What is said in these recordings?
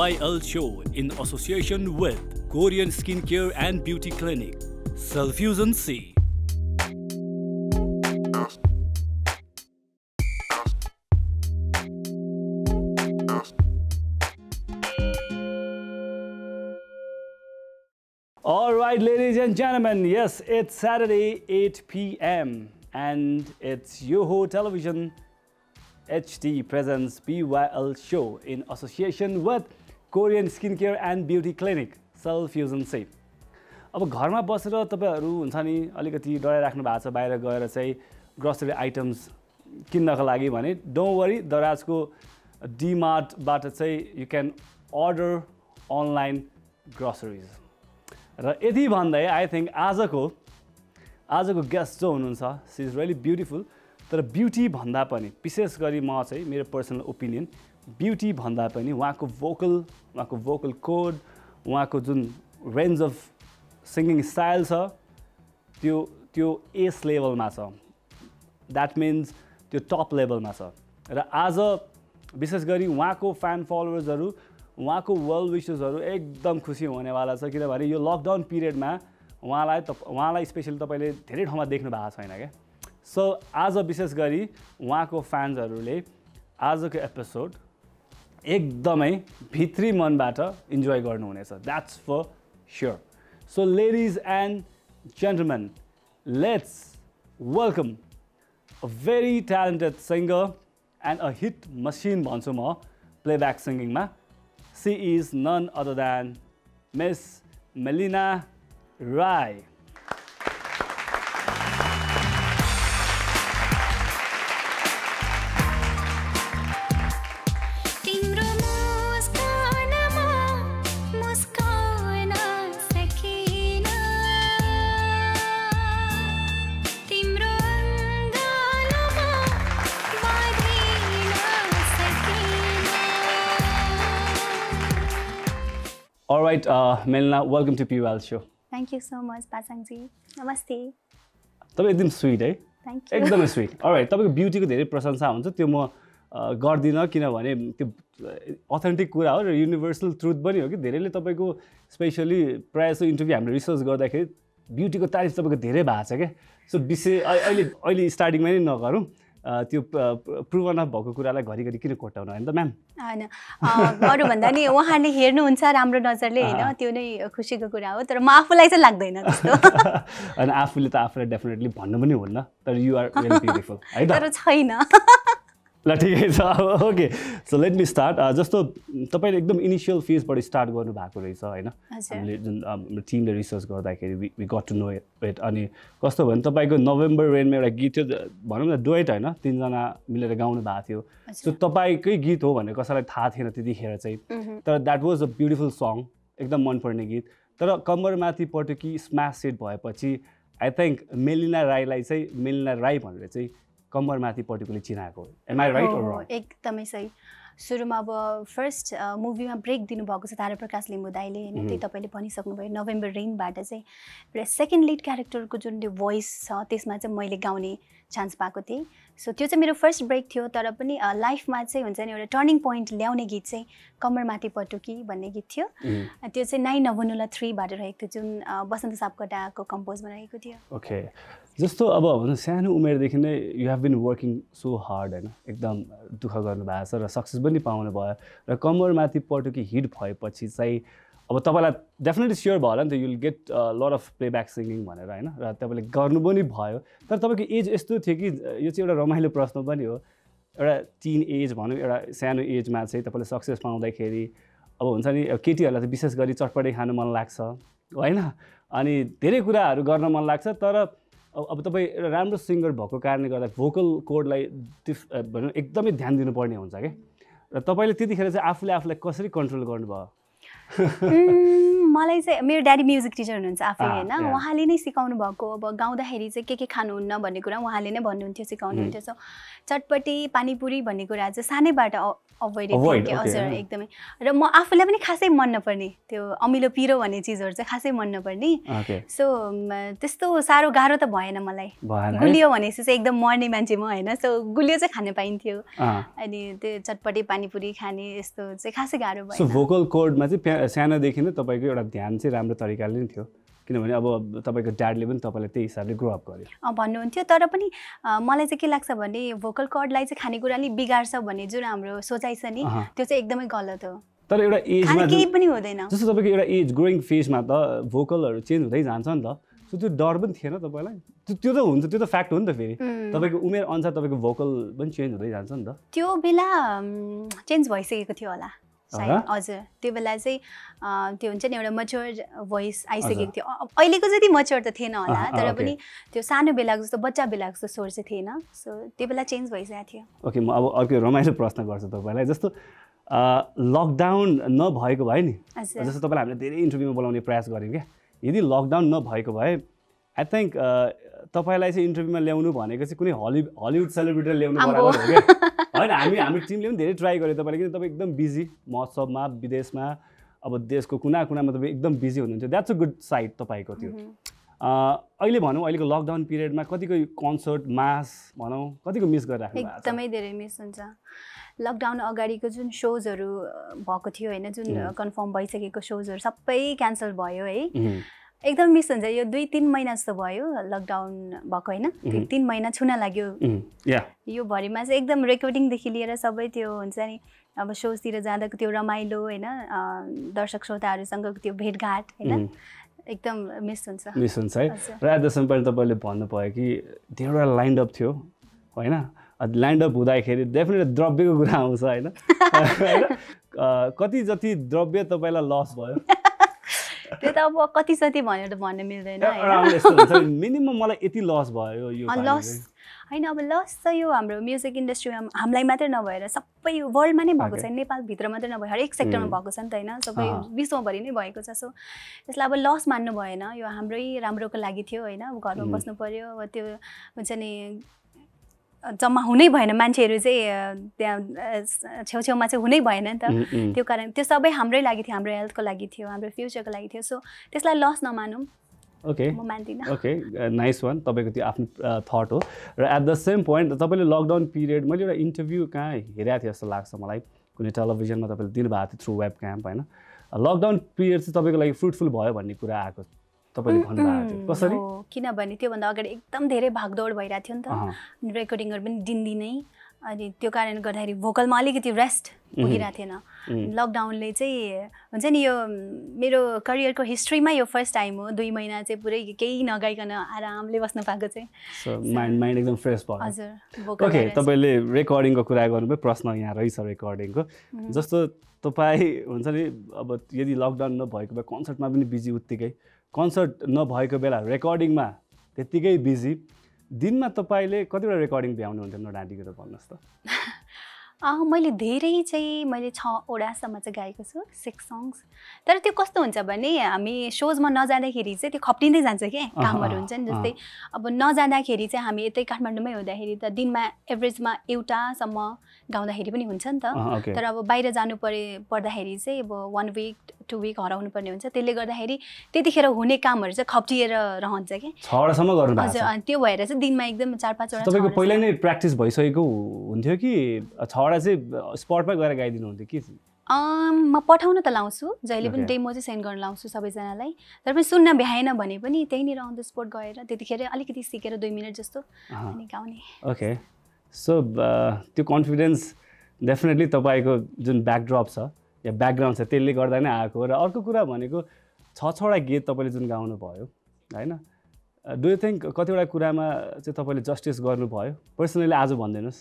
YL Show in association with Korean Skincare and Beauty Clinic, Selfusion C. All right, ladies and gentlemen, yes, it's Saturday, 8 p.m. and it's Yoho Television HD presents BYL show in association with Korean skin care and beauty clinic सल fusion सेप अब घरमा बसेर तपाईँहरू हुन्छ नि अलिकति डराइराख्नु भएको छ बाहिर गएर चाहिँ ग्रोसरी आइटम्स किन्नको लागि भने डोन्ट वरी दराजको डिमार्टबाट चाहिँ you can order online groceries र यति भन्दै आई थिङ्क आजको आजको गेस्ट जो हुनुहुन्छ सि इज रियली ब्युटिफुल तर ब्युटी भन्दा पनि विशेष गरी म चाहिँ मेरो पर्सनल ओपिनियन ब्युटी भन्दा पनि उहाँको भोकल उहाँको भोकल कोड उहाँको जुन रेन्ज अफ सिङ्गिङ स्टाइल छ त्यो त्यो एस लेभलमा छ द्याट मिन्स त्यो टप लेभलमा छ र आज विशेष गरी उहाँको फ्यान फलोवर्सहरू उहाँको वेल विसेसहरू एकदम खुसी हुनेवाला छ किनभने यो लकडाउन पिरियडमा उहाँलाई त उहाँलाई स्पेसली तपाईँले धेरै ठाउँमा देख्नु भएको छैन क्या सो आज विशेष गरी उहाँको फ्यान्सहरूले आजको एपिसोड एकदमै भित्री मनबाट इन्जोय गर्नुहुनेछ that's for sure so ladies and gentlemen let's welcome a very talented singer and a hit machine भन्छु म प्लेब्याक सिङ्गिङमा she is none other than Miss Melina Rai right, uh, Melna, welcome to PUL show. Thank you so much, Pasangji. Namaste. तपाईँ एकदम sweet है एकदमै sweet अरे तपाईँको ब्युटीको धेरै प्रशंसा हुन्छ त्यो म uh, गर्दिनँ किनभने त्यो अथेन्टिक uh, कुरा हो र युनिभर्सल ट्रुथ पनि हो कि धेरैले तपाईँको स्पेसली प्रायः जस्तो इन्टरभ्यू हामीले रिसर्च गर्दाखेरि ब्युटीको तारिफ तपाईँको धेरै भएको छ क्या सो विशेष अहिले अहिले स्टार्टिङमा नै नगरौँ त्यो प्रुभ अफ भएको कुरालाई घरिघरि किन कोट्याउनु होइन त म्याम होइन भन्दा नि उहाँले हेर्नुहुन्छ राम्रो नजरले होइन त्यो नै खुसीको कुरा हो तर म आफूलाई चाहिँ लाग्दैन होइन आफूले त आफूलाई डेफिनेटली भन्नु पनि हुन्न तर युआर तर छैन ल ठिकै छ अब okay so let me start जस्तो तपाईँले एकदम इनिसियल फेजबाट स्टार्ट गर्नुभएको रहेछ होइन हामीले जुन हाम्रो टिमले रिसर्च गर्दाखेरि we got to know it अनि कस्तो भने तपाईँको नोभेम्बर रेनमा एउटा गीत थियो भनौँ न डुएट होइन तिनजना मिलेर गाउनु भएको थियो सो तपाईँकै गीत हो भनेर कसैलाई थाहा थिएन त्यतिखेर चाहिँ तर that was a beautiful song एकदम मनपर्ने गीत तर कम्बरमाथि पटुकी स्म्यास सेट भएपछि आई थिङ्क मेलिना राईलाई चाहिँ मेलिना राई भनेर चाहिँ कम्मरमाथि पर्टिकुलर चिनाएको एम राइट एकदमै सही सुरुमा अब फर्स्ट मुभीमा ब्रेक दिनुभएको छ ताराप्रकाश प्रकाश लिम्बू दाईले होइन त्यही तपाईँले भनिसक्नुभयो नोभेम्बर रेनबाट चाहिँ सेकेन्ड लिड क्यारेक्टरको जुन त्यो भोइस छ त्यसमा चाहिँ मैले गाउने चान्स पाएको थिएँ सो त्यो चाहिँ मेरो फर्स्ट ब्रेक थियो तर पनि लाइफमा चाहिँ हुन्छ नि एउटा टर्निङ पोइन्ट ल्याउने गीत चाहिँ कमरमाथि पटुकी भन्ने गीत थियो त्यो चाहिँ नाइन नभनुला थ्रीबाट रहेको थियो जुन बसन्त सापकोटाको कम्पोजमा रहेको थियो ओके जस्तो अब भनौँ सानो उमेरदेखि नै you have been working so hard होइन एकदम दुःख गर्नुभएको छ र सक्सेस पनि पाउनु भयो र कम्मरमाथि पटुकी हिट भएपछि चाहिँ अब तपाईँलाई डेफिनेटली स्योर भयो होला नि त you'll get lot of playback singing भनेर होइन र तपाईँले गर्नु पनि भयो तर तपाईँको एज यस्तो थियो कि यो चाहिँ एउटा रमाइलो प्रश्न पनि हो एउटा टिन एज भनौँ एउटा सानो एजमा चाहिँ तपाईँले सक्सेस पाउँदाखेरि अब हुन्छ नि केटीहरूलाई त विशेष गरी चटपटे खानु मन लाग्छ होइन अनि धेरै कुराहरू गर्न मन लाग्छ तर अब तपाईँ एउटा राम्रो सिङ्गर भएको कारणले गर्दा भोकल कोडलाई भनौँ एकदमै ध्यान दिनुपर्ने हुन्छ क्या र तपाईँले त्यतिखेर चाहिँ आफूले आफूलाई कसरी कन्ट्रोल गर्नुभयो मलाई चाहिँ मेरो ड्याडी म्युजिक टिचर हुनुहुन्छ आफै होइन उहाँले नै सिकाउनु भएको अब गाउँदाखेरि चाहिँ के के खानुहुन्न भन्ने कुरा उहाँले नै भन्नुहुन्थ्यो सिकाउनुहुन्थ्यो सो चटपटी पानीपुरी भन्ने कुरा चाहिँ सानैबाट अभोइड हजुर एकदमै र म आफूलाई पनि खासै मन नपर्ने त्यो अमिलो पिरो भन्ने चिजहरू चाहिँ खासै मन नपर्ने सो त्यस्तो साह्रो गाह्रो त भएन मलाई गुलियो भनेपछि चाहिँ एकदम मर्ने मान्छे म होइन सो गुलियो चाहिँ खान पाइन्थ्यो अनि त्यो चटपटे पानीपुरी खाने यस्तो चाहिँ खासै गाह्रो भयो भोकल कोडमा चाहिँ सानोदेखि नै तपाईँको एउटा ध्यान चाहिँ राम्रो तरिकाले नै थियो किनभने अब तपाईँको ड्याडले पनि तपाईँलाई त्यही हिसाबले ग्रोअप गर्यो भन्नुहुन्थ्यो तर पनि मलाई चाहिँ के लाग्छ भने भोकल कर्डलाई चाहिँ खानेकुरा अलिक बिगार्छ भन्ने जुन हाम्रो सोचाइ छ नि त्यो चाहिँ एकदमै गलत हो तर एउटा एजमा केही पनि हुँदैन जस्तो तपाईँको एउटा एज ग्रोइङ फेजमा त भोकलहरू चेन्ज हुँदै जान्छ नि त सो त्यो डर पनि थिएन तपाईँलाई त्यो त हुन्छ त्यो त फ्याक्ट हो नि त फेरि तपाईँको उमेर अनुसार तपाईँको भोकल पनि चेन्ज हुँदै जान्छ नि त त्यो बेला चेन्ज भइसकेको थियो होला हजुर त्यो बेला चाहिँ त्यो हुन्छ नि एउटा मच्योर भोइस आइसकेको थियो अहिलेको जति मच्योर त थिएन होला तर पनि त्यो सानो बेलाको जस्तो बच्चा बेलाको जस्तो स्वर चाहिँ थिएन सो त्यो बेला चेन्ज भइसकेको थियो ओके म अब अर्को रमाइलो प्रश्न गर्छु तपाईँलाई जस्तो लकडाउन नभएको भए नि जस्तो तपाईँलाई हामीले धेरै इन्टरभ्यूमा बोलाउने प्रयास गऱ्यौँ क्या यदि लकडाउन नभएको भए आई थिङ्क तपाईँलाई चाहिँ इन्टरभ्यूमा ल्याउनु भनेको चाहिँ कुनै हलिउड हलिउड सेलिब्रिटीलाई ल्याउनु बराबर हो क्या होइन हामी हाम्रो टिमले पनि धेरै ट्राई गर्यो तपाईँले किन तपाईँ एकदम बिजी महोत्सवमा विदेशमा अब देशको कुना कुनामा तपाईँ एकदम बिजी हुनुहुन्थ्यो द्याट्स अ गुड साइड तपाईँको त्यो अहिले भनौँ अहिलेको लकडाउन पिरियडमा कतिको कन्सर्ट मास भनौँ कतिको मिस गरेर एकदमै धेरै मिस हुन्छ लकडाउन अगाडिको जुन सोजहरू भएको थियो होइन जुन कन्फर्म भइसकेको सोजहरू सबै क्यान्सल भयो है एकदम मिस हुन्छ यो दुई तिन महिना जस्तो भयो लकडाउन भएको होइन तिन महिना छुन लाग्यो यो भरिमा चाहिँ एकदम रेकर्डिङदेखि लिएर सबै त्यो हुन्छ नि अब सोजतिर जाँदाको त्यो रमाइलो होइन दर्शक श्रोताहरूसँगको त्यो भेटघाट होइन एकदम मिस हुन्छ मिस हुन्छ है र आजसम्म पनि तपाईँले भन्नुभयो कि धेरैवटा लाइन्ड अप थियो होइन ल्यान्ड अप हुँदाखेरि डेफिनेटली द्रव्यको कुरा आउँछ होइन कति जति द्रव्य तपाईँलाई लस भयो त्यो त अब कति जति भनेर भन्न मिल्दैन मिनिमम मलाई यति लस भयो यो लस होइन अब लस त यो हाम्रो म्युजिक इन्डस्ट्रीमा हामीलाई मात्रै नभएर सबै वर्ल्डमा नै भएको छ नेपालभित्र मात्रै नभएर हरेक सेक्टरमा mm. भएको छ नि त होइन सबै विश्वभरि नै भएको छ सो त्यसलाई अब लस मान्नु भएन यो हाम्रै राम्रोको लागि थियो होइन अब घरमा mm. बस्नु पऱ्यो अब त्यो हुन्छ नि जम्मा हुनै भएन मान्छेहरू चाहिँ त्यहाँ छेउछेउमा चाहिँ हुनै भएन नि त त्यो कारण त्यो सबै हाम्रै लागि थियो हाम्रो हेल्थको लागि थियो हाम्रो फ्युचरको लागि थियो सो त्यसलाई लस नमानौँ ओके म मान्दिनँ ओके नाइस वान तपाईँको त्यो आफ्नो थट हो र एट द सेम पोइन्ट तपाईँले लकडाउन पिरियड मैले एउटा इन्टरभ्यू कहाँ हेरेको थिएँ जस्तो लाग्छ मलाई कुनै टेलिभिजनमा तपाईँले दिनुभएको थियो थ्रु वेब क्याम्प होइन लकडाउन पिरियड चाहिँ तपाईँको लागि फ्रुटफुल भयो भन्ने कुरा आएको तपाईँले भन्नुभएको थियो कसरी किनभने त्योभन्दा अगाडि एकदम धेरै भागदौड भइरहेको थियो नि त रेकर्डिङहरू पनि दिनदिनै अनि त्यो कारणले गर्दाखेरि भोकलमा अलिकति रेस्ट पुगिरहेको थिएन लकडाउनले चाहिँ हुन्छ नि यो मेरो करियरको हिस्ट्रीमा यो फर्स्ट टाइम हो दुई महिना चाहिँ पुरै केही नगाइकन आरामले बस्न पाएको चाहिँ माइन्ड माइन्ड एकदम फ्रेस भयो हजुर ओके तपाईँले रेकर्डिङको कुरा गर्नुभयो प्रश्न यहाँ रहेछ रेकर्डिङको जस्तो तपाईँ हुन्छ नि अब यदि लकडाउन नभएको भए कन्सर्टमा पनि बिजी उत्तिकै कन्सर्ट नभएको बेला रेकर्डिङमा त्यत्तिकै बिजी दिनमा तपाईँले कतिवटा रेकर्डिङ भ्याउनुहुन्छ नोट त भन्नुहोस् त मैले धेरै चाहिँ मैले छवटासम्म चाहिँ गाएको छु सिक्स सङ्ग्स तर त्यो कस्तो हुन्छ भने हामी सोजमा नजाँदाखेरि चाहिँ त्यो खप्टिँदै जान्छ क्या कामहरू हुन्छ नि जस्तै अब नजाँदाखेरि चाहिँ हामी यतै काठमाडौँमै हुँदाखेरि त दिनमा एभरेजमा एउटासम्म गाउँदाखेरि पनि हुन्छ नि त तर अब बाहिर जानु परे पर्दाखेरि चाहिँ अब वान विक टु विक हराउनु पर्ने हुन्छ त्यसले गर्दाखेरि त्यतिखेर हुने कामहरू चाहिँ खप्टिएर रहन्छ कि छवटासम्म गर्नु हजुर त्यो भएर चाहिँ दिनमा एकदम चार पाँचवटा तपाईँको पहिला नै प्र्याक्टिस भइसकेको हुन्थ्यो कि छवटा चाहिँ स्पटमा गएर गाइदिनु हुन्थ्यो कि म पठाउन त लाउँछु जहिले पनि डेमो चाहिँ सेन्ड गर्न लाउँछु सबैजनालाई तर पनि सुन्न भ्याएन भने पनि त्यहीँनिर अन द स्पोट गएर त्यतिखेर अलिकति सिकेर दुई मिनट जस्तो अनि गाउने ओके सो uh, त्यो कन्फिडेन्स डेफिनेटली तपाईँको जुन ब्याकड्रप छ या ब्याकग्राउन्ड छ त्यसले गर्दा नै आएको र अर्को कुरा भनेको छ छवटा गीत तपाईँले जुन गाउनु भयो होइन डु यु थिङ्क कतिवटा कुरामा चाहिँ तपाईँले जस्टिस गर्नुभयो पर्सनली आज भनिदिनुहोस्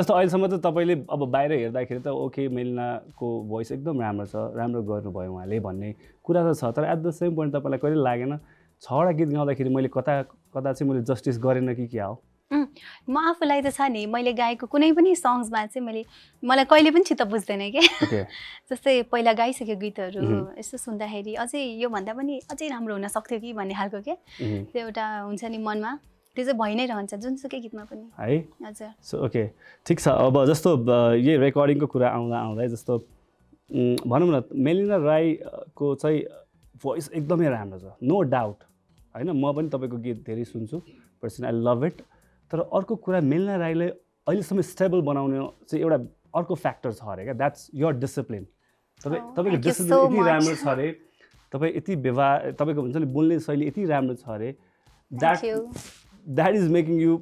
जस्तो अहिलेसम्म त तपाईँले अब बाहिर हेर्दाखेरि त ओके मेलिनाको भोइस एकदम राम्रो छ राम्रो गर्नुभयो उहाँले भन्ने कुरा त छ तर एट द सेम पोइन्ट तपाईँलाई कहिले लागेन छवटा गीत गाउँदाखेरि मैले कता कता चाहिँ मैले जस्टिस गरेन कि क्या हो म आफूलाई त छ नि मैले गाएको कुनै पनि सङ्ग्समा चाहिँ मैले मलाई कहिले पनि चित्त बुझ्दैन क्या जस्तै पहिला गाइसकेको गीतहरू यसो सुन्दाखेरि अझै योभन्दा पनि अझै राम्रो हुन सक्थ्यो कि भन्ने खालको के त्यो एउटा हुन्छ नि मनमा त्यो चाहिँ भइ नै रहन्छ जुनसुकै गीतमा पनि है हजुर ओके ठिक छ अब जस्तो यही रेकर्डिङको कुरा आउँदा आउँदै जस्तो भनौँ न मेलिना राईको चाहिँ भोइस एकदमै राम्रो छ नो डाउट होइन म पनि तपाईँको गीत धेरै सुन्छु पर्सन आई लभ इट तर अर्को कुरा मेलना राईलाई अहिलेसम्म स्टेबल बनाउने चाहिँ एउटा अर्को फ्याक्टर छ अरे क्या द्याट्स यर डिसिप्लिन तपाईँ oh, तपाईँको डिसिप्लिन यति राम्रो छ अरे तपाईँ यति व्यवहार तपाईँको भन्छ नि बोल्ने शैली यति राम्रो छ अरे that that is making you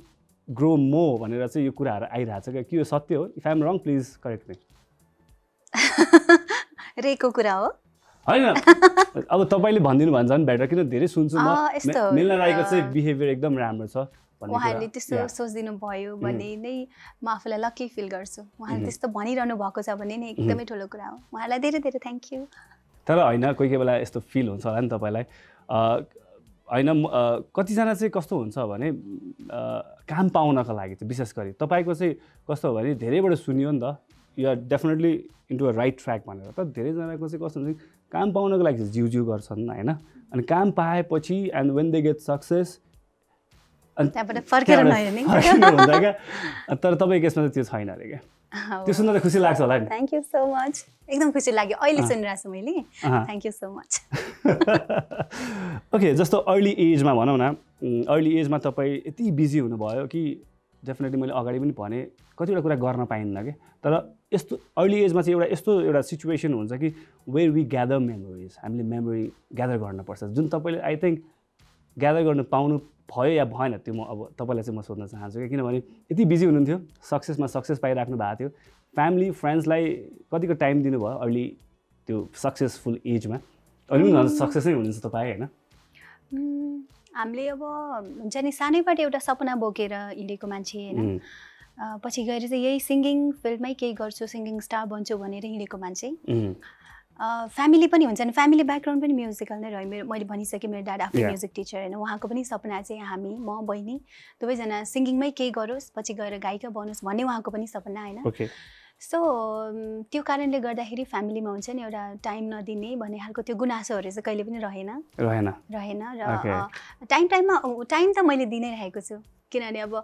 grow more भनेर चाहिँ यो कुराहरू आइरहेको छ क्या के यो सत्य हो if I'm wrong please correct me रेको कुरा हो होइन अब तपाईँले भनिदिनु भन्छ भने बेटर किन धेरै सुन्छु म मेलना राईको चाहिँ बिहेभियर एकदम राम्रो छ उहाँहरूले त्यस्तो सोचिदिनु भयो भने नै म आफूलाई लक्की फिल गर्छु उहाँले त्यस्तो भनिरहनु भएको छ भने नै एकदमै ठुलो कुरा हो उहाँलाई धेरै धेरै थ्याङ्क यू तर होइन कोही कोही बेला यस्तो फिल हुन्छ होला नि तपाईँलाई होइन कतिजना चाहिँ कस्तो हुन्छ भने काम पाउनको लागि चाहिँ विशेष गरी तपाईँको चाहिँ कस्तो हो भने धेरैबाट सुनियो नि त you are definitely into a right track भनेर त धेरैजनाको चाहिँ कस्तो हुन्छ काम पाउनको लागि चाहिँ जिउ जिउ गर्छन् होइन अनि काम पाएपछि and when they get success हुँदा क्या तर तपाईँको यसमा त्यो छैन अरे क्या त्यो सुन्दा त खुसी लाग्छ होला नि थ्याङ्क यू सो मच एकदम खुसी लाग्यो अहिले सुनिरहेको छु मैले thank you so much okay जस्तो अर्ली एजमा भनौँ न अर्ली एजमा तपाईँ यति बिजी हुनुभयो कि डेफिनेटली मैले अगाडि पनि भने कतिवटा कुरा गर्न पाइन्न कि तर यस्तो अर्ली एजमा चाहिँ एउटा यस्तो एउटा सिचुएसन हुन्छ कि वेयर वी ग्यादर मेमोरिज हामीले मेमोरी ग्यादर गर्नुपर्छ जुन तपाईँले आई थिङ्क ग्यादर गर्नु पाउनु भयो या भएन त्यो म अब तपाईँलाई चाहिँ म सोध्न चाहन्छु क्या किनभने यति बिजी हुनुहुन्थ्यो सक्सेसमा सक्सेस पाइराख्नु भएको थियो फ्यामिली फ्रेन्ड्सलाई कतिको टाइम दिनुभयो अहिले त्यो सक्सेसफुल एजमा अहिले पनि सक्सेस नै हुनुहुन्छ तपाईँ होइन हामीले अब हुन्छ नि सानैबाट एउटा सपना बोकेर हिँडेको मान्छे होइन पछि गएर चाहिँ यही सिङ्गिङ फिल्डमै केही गर्छु सिङ्गिङ स्टार बन्छु भनेर हिँडेको मान्छे फ्यामिली पनि हुन्छ नि फ्यामिली ब्याकग्राउन्ड पनि म्युजिकल नै रह्यो मेरो मैले भनिसकेँ मेरो ड्याड आफ्नो म्युजिक टिचर होइन उहाँको पनि सपना चाहिँ हामी म बहिनी दुवैजना सिङ्गिङमै केही गरोस् पछि गएर गायिका बनोस् भन्ने उहाँको पनि सपना होइन सो त्यो कारणले गर्दाखेरि फ्यामिलीमा हुन्छ नि एउटा टाइम नदिने भन्ने खालको त्यो गुनासोहरू चाहिँ कहिले पनि रहेन रहेन रहेन र टाइम टाइममा टाइम त मैले दिनै राखेको छु किनभने अब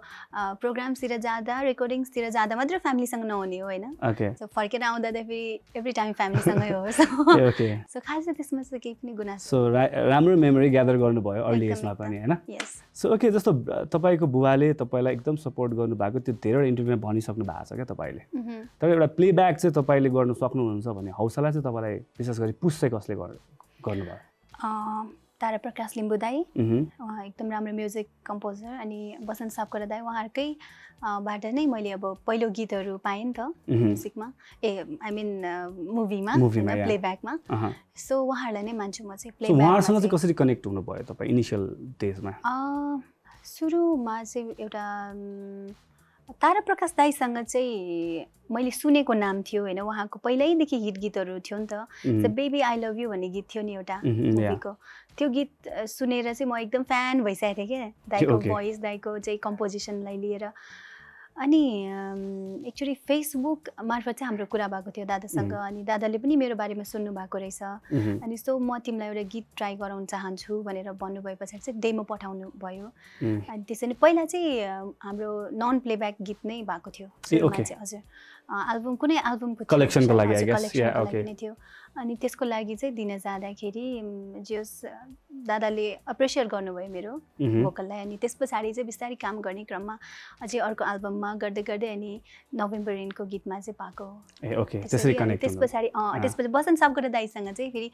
प्रोग्रामतिर जाँदा रेकर्डिङ्सतिर जाँदा मात्र फ्यामिलीसँग नहुने हो होइन सो फर्केर आउँदा त फेरि एभ्री टाइम फ्यामिलीसँगै हो सो खासै त्यसमा चाहिँ केही पनि गुनासो सो राम्रो मेमोरी ग्यादर गर्नुभयो अर्ली एजमा पनि होइन सो ओके जस्तो तपाईँको बुवाले तपाईँलाई एकदम सपोर्ट गर्नुभएको त्यो धेरैवटा इन्टरभ्यूमा भनिसक्नु भएको छ क्या तपाईँले तर एउटा प्लेब्याक चाहिँ तपाईँले गर्नु सक्नुहुन्छ भने हौसला चाहिँ तपाईँलाई विशेष गरी पुस कसले गर्नुभयो तारा प्रकाश लिम्बू दाई उहाँ एकदम राम्रो म्युजिक कम्पोजर अनि बसन्त सापकोटा दाई उहाँहरूकै बाट नै मैले अब पहिलो गीतहरू पाएँ नि त म्युजिकमा ए आई मिन मुभीमा प्लेब्याकमा सो उहाँहरूलाई नै मान्छु म चाहिँ कसरी कनेक्ट हुनुभयो तपाईँ इनिसियल डेजमा सुरुमा चाहिँ एउटा तारा प्रकाश दाईसँग चाहिँ मैले सुनेको नाम थियो होइन उहाँको पहिल्यैदेखि हिट गीतहरू थियो नि त बेबी आई लभ यु भन्ने गीत थियो नि एउटा मुभीको त्यो गीत सुनेर चाहिँ म एकदम फ्यान भइसकेको थिएँ क्या दाइको भोइस दाइको चाहिँ कम्पोजिसनलाई लिएर अनि एक्चुली फेसबुक मार्फत चाहिँ हाम्रो कुरा भएको थियो दादासँग mm-hmm. अनि दादाले पनि मेरो बारेमा सुन्नु भएको रहेछ mm-hmm. अनि सो म तिमीलाई एउटा गीत ट्राई गराउन चाहन्छु भनेर भन्नुभयो पछाडि चाहिँ डेमो पठाउनु भयो mm. अनि त्यसरी पहिला चाहिँ हाम्रो नन प्लेब्याक गीत नै भएको थियो हजुर एल्बम कुनै एल्बमको कलेक्सनको लागि थियो अनि त्यसको लागि चाहिँ दिन जाँदाखेरि जस दादाले अप्रिसिएट गर्नुभयो मेरो भोकललाई अनि त्यस पछाडि चाहिँ बिस्तारै काम गर्ने क्रममा अझै अर्को एल्बममा गर्दै गर्दै अनि नोभेम्बर इनको गीतमा चाहिँ पाएको हो त्यस पछाडि त्यसपछि बसन्त सापकोटा दाईसँग चाहिँ फेरि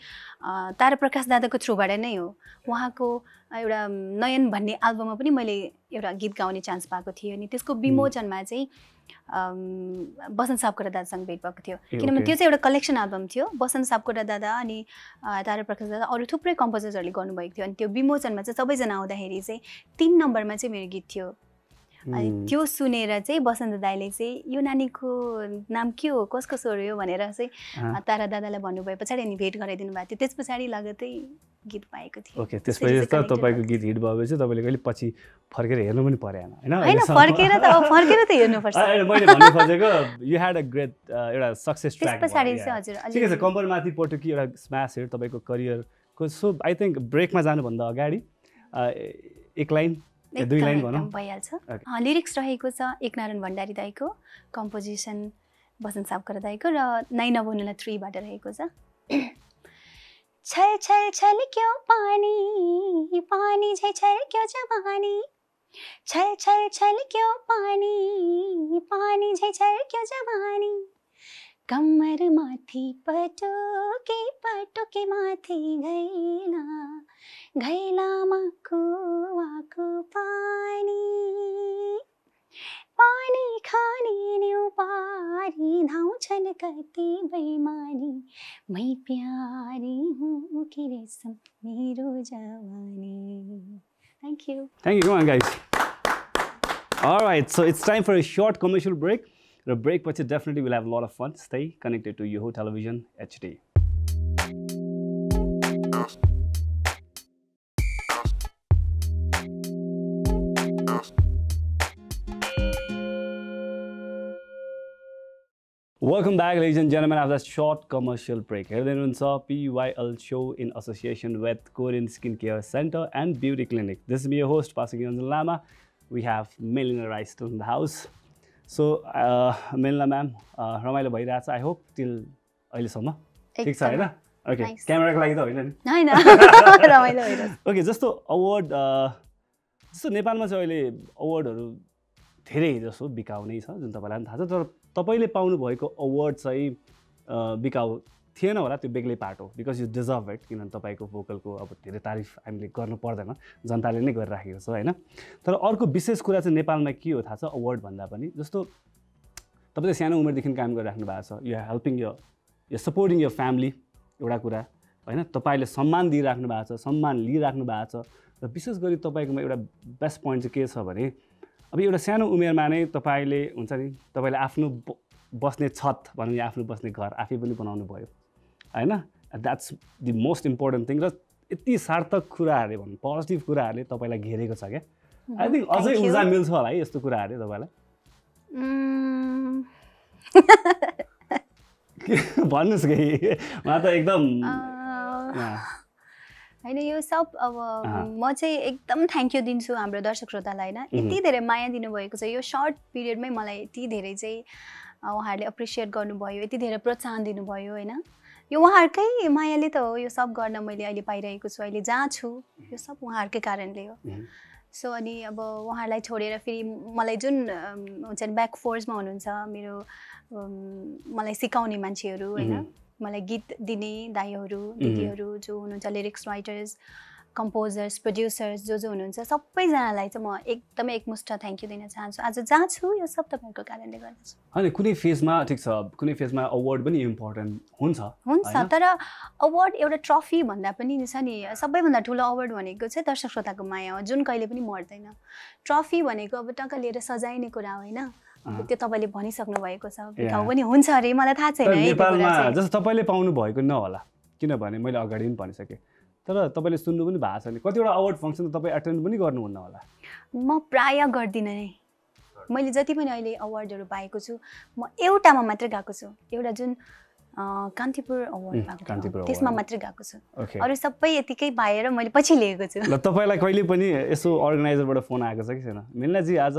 तारा प्रकाश दादाको थ्रुबाट नै हो उहाँको एउटा नयन भन्ने एल्बममा पनि मैले एउटा गीत गाउने चान्स पाएको थिएँ अनि त्यसको विमोचनमा चाहिँ बसन्त सापकोटा दादासँग भेट भएको थियो किनभने त्यो चाहिँ एउटा कलेक्सन एल्बम थियो बसन्त सापकोटा दादा अनि तारा प्रकाश दादा अरू थुप्रै कम्पोजर्सहरूले गर्नुभएको थियो अनि त्यो विमोचनमा चाहिँ सबैजना आउँदाखेरि चाहिँ तिन नम्बरमा चाहिँ मेरो गीत थियो अनि त्यो सुनेर चाहिँ बसन्त दाईले चाहिँ यो नानीको नाम के हो कसको स्वर हो भनेर चाहिँ तारा दादालाई भन्नुभयो पछाडि अनि भेट गराइदिनु भएको थियो त्यस पछाडि लगतै गीत पाएको थियो ओके त्यसपछि त तपाईँको गीत हिट भएपछि तपाईँले कहिले पछि फर्केर हेर्नु पनि परेन होइन फर्केर त फर्केर त हेर्नुपर्छ मैले भन्नु खोजेको यु ह्याड अ ग्रेट एउटा सक्सेस ट्र्याक ठिकै छ कम्बर माथिपटुकी एउटा स्म्यास हिट तपाईँको करियरको सो आई थिङ्क ब्रेकमा जानुभन्दा अगाडि एक लाइन भइहाल्छ लिरिक्स रहेको छ एकनारायण भण्डारी दाईको कम्पोजिसन बसन्त सापकर दाईको र नाइ नभुनुलाई थ्रीबाट रहेको छ छल छल छल क्यों पानी पानी झै छल क्यों जवानी छल छल छल पानी पानी झै छल क्यों जवानी कमर माथी पटोके पटोके माथी घैला घैलामा कुवाको पानी पानी खाने न्यु पारी धाउँछन् कति बैमानी मै प्यारी हुँ कि रेसम मेरो जवानी Thank you. Thank you. Come on, guys. All right, so it's time for a short commercial break. The break, but you definitely will have a lot of fun. Stay connected to Yoho Television HD. Welcome back, ladies and gentlemen, after a short commercial break. Here then saw PYL show in association with Korean Skincare Center and Beauty Clinic. This is me, your host, Pasagyan Lama. We have millionaire Rice still in the house. So मेनला ma'am रमाइलो भइरहेछ I hope till अहिलेसम्म ठिक छ होइन okay क्यामेराको लागि त होइन नि ओके जस्तो अवार्ड जस्तो नेपालमा चाहिँ अहिले अवार्डहरू धेरै जस्तो बिकाउ नै छ जुन तपाईँलाई पनि थाहा छ तर तपाईँले पाउनुभएको अवार्ड चाहिँ uh, बिकाउ थिएन होला त्यो बेग्लै पार्ट हो बिकज यु डिजर्भ इट किनभने तपाईँको भोकलको अब धेरै तारिफ हामीले गर्नु पर्दैन जनताले नै गरिराखेको छ होइन तर अर्को विशेष कुरा चाहिँ नेपालमा के हो थाहा छ अवार्ड भन्दा पनि जस्तो तपाईँले सानो उमेरदेखि काम गरिराख्नु भएको छ यु आर हेल्पिङ यो यो सपोर्टिङ यर फ्यामिली एउटा कुरा होइन तपाईँले सम्मान दिइराख्नु भएको छ सम्मान लिइराख्नु भएको छ र विशेष गरी तपाईँकोमा एउटा बेस्ट पोइन्ट चाहिँ के छ भने अब एउटा सानो उमेरमा नै तपाईँले हुन्छ नि तपाईँले आफ्नो बस्ने छत भनौँ या आफ्नो बस्ने घर आफै पनि बनाउनु भयो होइन that's the most important thing र यति सार्थक कुराहरूले भनौँ पोजिटिभ कुराहरूले तपाईँलाई घेरेको छ क्या आई mhm. थिङ्क अझै ऊर्जा मिल्छ होला है यस्तो कुराहरूले तपाईँलाई भन्नुहोस् कि उहाँ त एकदम होइन यो सब अब म चाहिँ एकदम थ्याङ्क यू दिन्छु हाम्रो दर्शक श्रोतालाई होइन mhm। यति धेरै माया दिनुभएको छ यो सर्ट पिरियडमै मलाई यति धेरै चाहिँ उहाँहरूले एप्रिसिएट गर्नुभयो यति धेरै प्रोत्साहन दिनुभयो होइन यो उहाँहरूकै मायाले त हो यो सब गर्न मैले अहिले पाइरहेको छु अहिले जहाँ छु यो सब उहाँहरूकै कारणले हो सो अनि अब उहाँहरूलाई छोडेर फेरि मलाई जुन हुन्छ नि ब्याक फोर्समा हुनुहुन्छ मेरो मलाई सिकाउने मान्छेहरू होइन मलाई गीत दिने दाईहरू दिदीहरू जो हुनुहुन्छ लिरिक्स राइटर्स कम्पोजर्स प्रड्युसर्स जो जो हुनुहुन्छ सबैजनालाई चाहिँ म एकदमै एकमुष्ट थ्याङ्क यू दिन चाहन्छु आज जहाँ छु यो सब तपाईँहरूको कारणले गर्दा होइन कुनै फेजमा ठिक छ कुनै फेजमा अवार्ड पनि इम्पोर्टेन्ट हुन्छ हुन्छ तर अवार्ड एउटा ट्रफी भन्दा पनि छ नि सबैभन्दा ठुलो अवार्ड भनेको चाहिँ दर्शक श्रोताको माया हो जुन कहिले पनि मर्दैन ट्रफी भनेको अब टक्क लिएर सजाइने कुरा होइन त्यो तपाईँले भनिसक्नु भएको छ ठाउँ पनि हुन्छ अरे मलाई थाहा छैन जस्तो तपाईँले पाउनु भएको नहोला किनभने मैले अगाडि पनि भनिसकेँ तर तपाईँले सुन्नु पनि भएको छैन कतिवटा अवार्ड फङ्सन त तपाईँ एटेन्ड पनि गर्नुहुन्न होला म प्राय गर्दिनँ नै मैले जति पनि अहिले अवार्डहरू पाएको छु म एउटामा मात्रै गएको छु एउटा जुन कान्तिपुर अवार्ड त्यसमा मात्रै गएको छु अरू सबै यतिकै पाएर मैले पछि लिएको छु तपाईँलाई कहिले पनि यसो अर्गनाइजरबाट फोन आएको छ कि छैन मिल्नाजी आज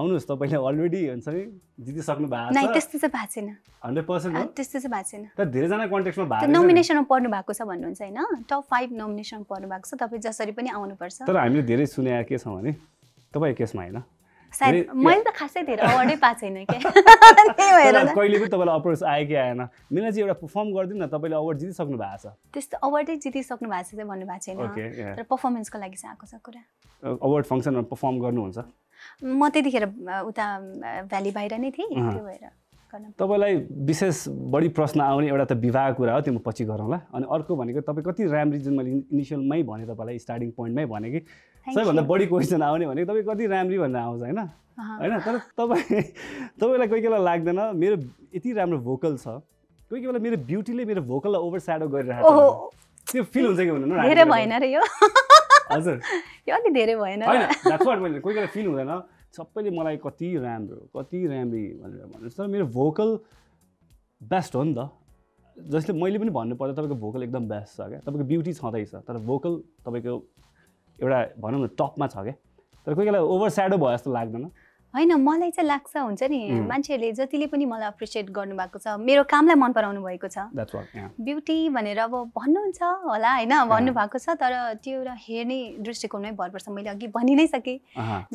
आउनुहोस् तपाईँले अलरेडी हुन्छ नि जितिसक्नु भएको छ त्यस्तो चाहिँ भएको छैन हन्ड्रेड पर्सेन्ट त्यस्तो चाहिँ भएको छैन तर धेरैजना कन्टेक्समा भएको नोमिनेसनमा पढ्नु भएको छ भन्नुहुन्छ होइन टप फाइभ नोमिनेसनमा पढ्नु भएको छ तपाईँ जसरी पनि आउनुपर्छ तर हामीले धेरै सुनेका के छौँ भने तपाईँको केसमा होइन सायद मैले त खासै धेरै अवार्डै पाएको छैन क्या त्यही भएर कहिले पनि तपाईँलाई अप्रोच आयो कि आएन मेरो एउटा पर्फर्म गरिदिनु न तपाईँले अवार्ड जितिसक्नु भएको छ त्यस्तो अवार्डै जितिसक्नु भएको छ चाहिँ भन्नुभएको छैन तर पर्फर्मेन्सको लागि चाहिँ आएको छ कुरा अवार्ड फङ्सनमा पर्फर्म गर्नुहुन्छ म त्यतिखेर उता भ्याली बाहिर नै थिएँ त्यो भएर तपाईँलाई विशेष बढी प्रश्न आउने एउटा त विवाह कुरा हो त्यो म पछि गरौँला अनि अर्को भनेको तपाईँ कति राम्री जुन मैले इनिसियलमै भने तपाईँलाई स्टार्टिङ पोइन्टमै भने कि सबैभन्दा बढी क्वेसन आउने भनेको तपाईँ कति राम्री भनेर आउँछ होइन होइन तर तपाईँ तपाईँलाई कोही बेला लाग्दैन मेरो यति राम्रो भोकल छ कोही बेला मेरो ब्युटीले मेरो भोकललाई ओभर स्याडो गरिरहेको त्यो फिल हुन्छ कि यो हजुर यो अलिक धेरै भएन मैले कोही बेला फिल हुँदैन सबैले मलाई कति राम्रो कति राम्री भनेर भन्नुहोस् तर मेरो भोकल बेस्ट हो नि त जसले मैले पनि भन्नु पर्दा तपाईँको भोकल एकदम बेस्ट छ क्या तपाईँको ब्युटी छँदैछ तर भोकल तपाईँको एउटा भनौँ न टपमा छ क्या तर कोही बेला ओभर स्याडो भयो जस्तो लाग्दैन होइन मलाई चाहिँ लाग्छ हुन्छ नि मान्छेहरूले जतिले पनि मलाई एप्रिसिएट गर्नुभएको छ मेरो कामलाई मन पराउनु भएको छ ब्युटी भनेर अब भन्नुहुन्छ होला होइन भन्नुभएको छ तर त्यो एउटा हेर्ने दृष्टिकोणमै भर पर्छ मैले अघि भनि नै सकेँ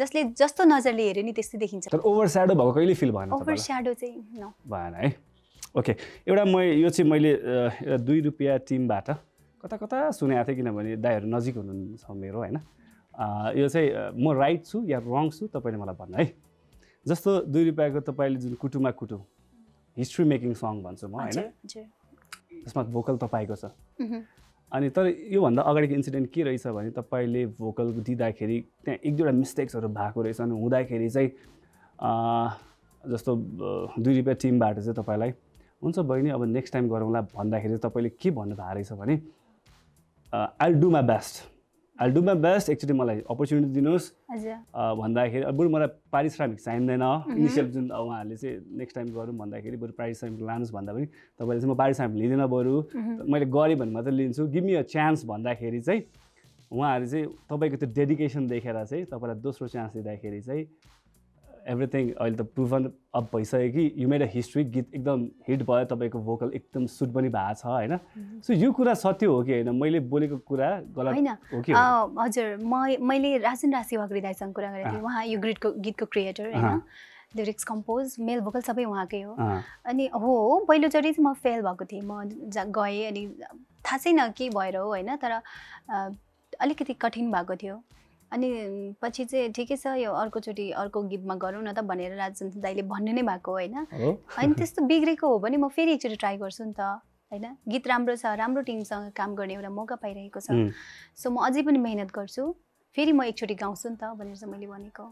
जसले जस्तो नजरले हेऱ्यो नि त्यस्तै देखिन्छ ओभर स्याडो भएको कहिले फिल भएन ओभर स्याडो चाहिँ भएन है ओके एउटा म यो चाहिँ मैले दुई रुपियाँ टिमबाट कता कता सुनेको थिएँ किनभने दाईहरू नजिक हुनुहुन्छ मेरो होइन यो चाहिँ म राइट छु या रङ छु तपाईँले मलाई भन्नु है जस्तो दुई रुपियाँको तपाईँले जुन कुटुमा कुटु हिस्ट्री मेकिङ सङ भन्छु म होइन त्यसमा भोकल तपाईँको छ अनि तर योभन्दा अगाडिको इन्सिडेन्ट के रहेछ भने तपाईँले भोकल दिँदाखेरि त्यहाँ एक दुईवटा मिस्टेक्सहरू भएको रहेछ अनि हुँदाखेरि चाहिँ जस्तो दुई रुपियाँ टिमबाट चाहिँ तपाईँलाई हुन्छ बहिनी अब नेक्स्ट टाइम गरौँला भन्दाखेरि तपाईँले के भन्नुभएको रहेछ भने I do my best I do my best एकचोटि मलाई अपर्च्युनिटी दिनुहोस् भन्दाखेरि बरु मलाई पारिश्रमिक चाहिँदैन इनिसियल जुन उहाँहरूले चाहिँ नेक्स्ट टाइम गरौँ भन्दाखेरि बरु पारिश्रमिक लानुहोस् भन्दा पनि तपाईँले चाहिँ म पारिश्रमिक लिँदैन बरु मैले गरेँ भने मात्रै लिन्छु गिभ मि अ चान्स भन्दाखेरि चाहिँ उहाँहरू चाहिँ तपाईँको त्यो डेडिकेसन देखेर चाहिँ तपाईँलाई दोस्रो चान्स दिँदाखेरि चाहिँ एभ्रिथिङ अहिले त प्रुभन अप भइसक्यो कि यु मेड अ हिस्ट्री गीत एकदम हिट भयो तपाईँको भोकल एकदम सुट पनि भएको छ होइन सो यो कुरा सत्य हो कि होइन मैले बोलेको कुरा गलत हो कि हजुर म मैले राजन रासी कुरा गरेको थिएँ उहाँ यो गीतको गीतको क्रिएटर होइन लिरिक्स कम्पोज मेल भोकल सबै उहाँकै हो अनि हो पहिलोचोटि चाहिँ म फेल भएको थिएँ म गएँ अनि थाहा छैन के भएर हो होइन तर अलिकति कठिन भएको थियो अनि पछि चाहिँ ठिकै छ यो अर्कोचोटि अर्को गीतमा गरौँ न त भनेर राजन दाईले भन्ने नै भएको होइन अनि त्यस्तो बिग्रेको हो भने म फेरि एकचोटि ट्राई गर्छु नि त होइन गीत राम्रो छ राम्रो टिमसँग काम गर्ने एउटा मौका पाइरहेको छ सो म अझै पनि मेहनत गर्छु फेरि म एकचोटि गाउँछु नि त भनेर चाहिँ मैले भनेको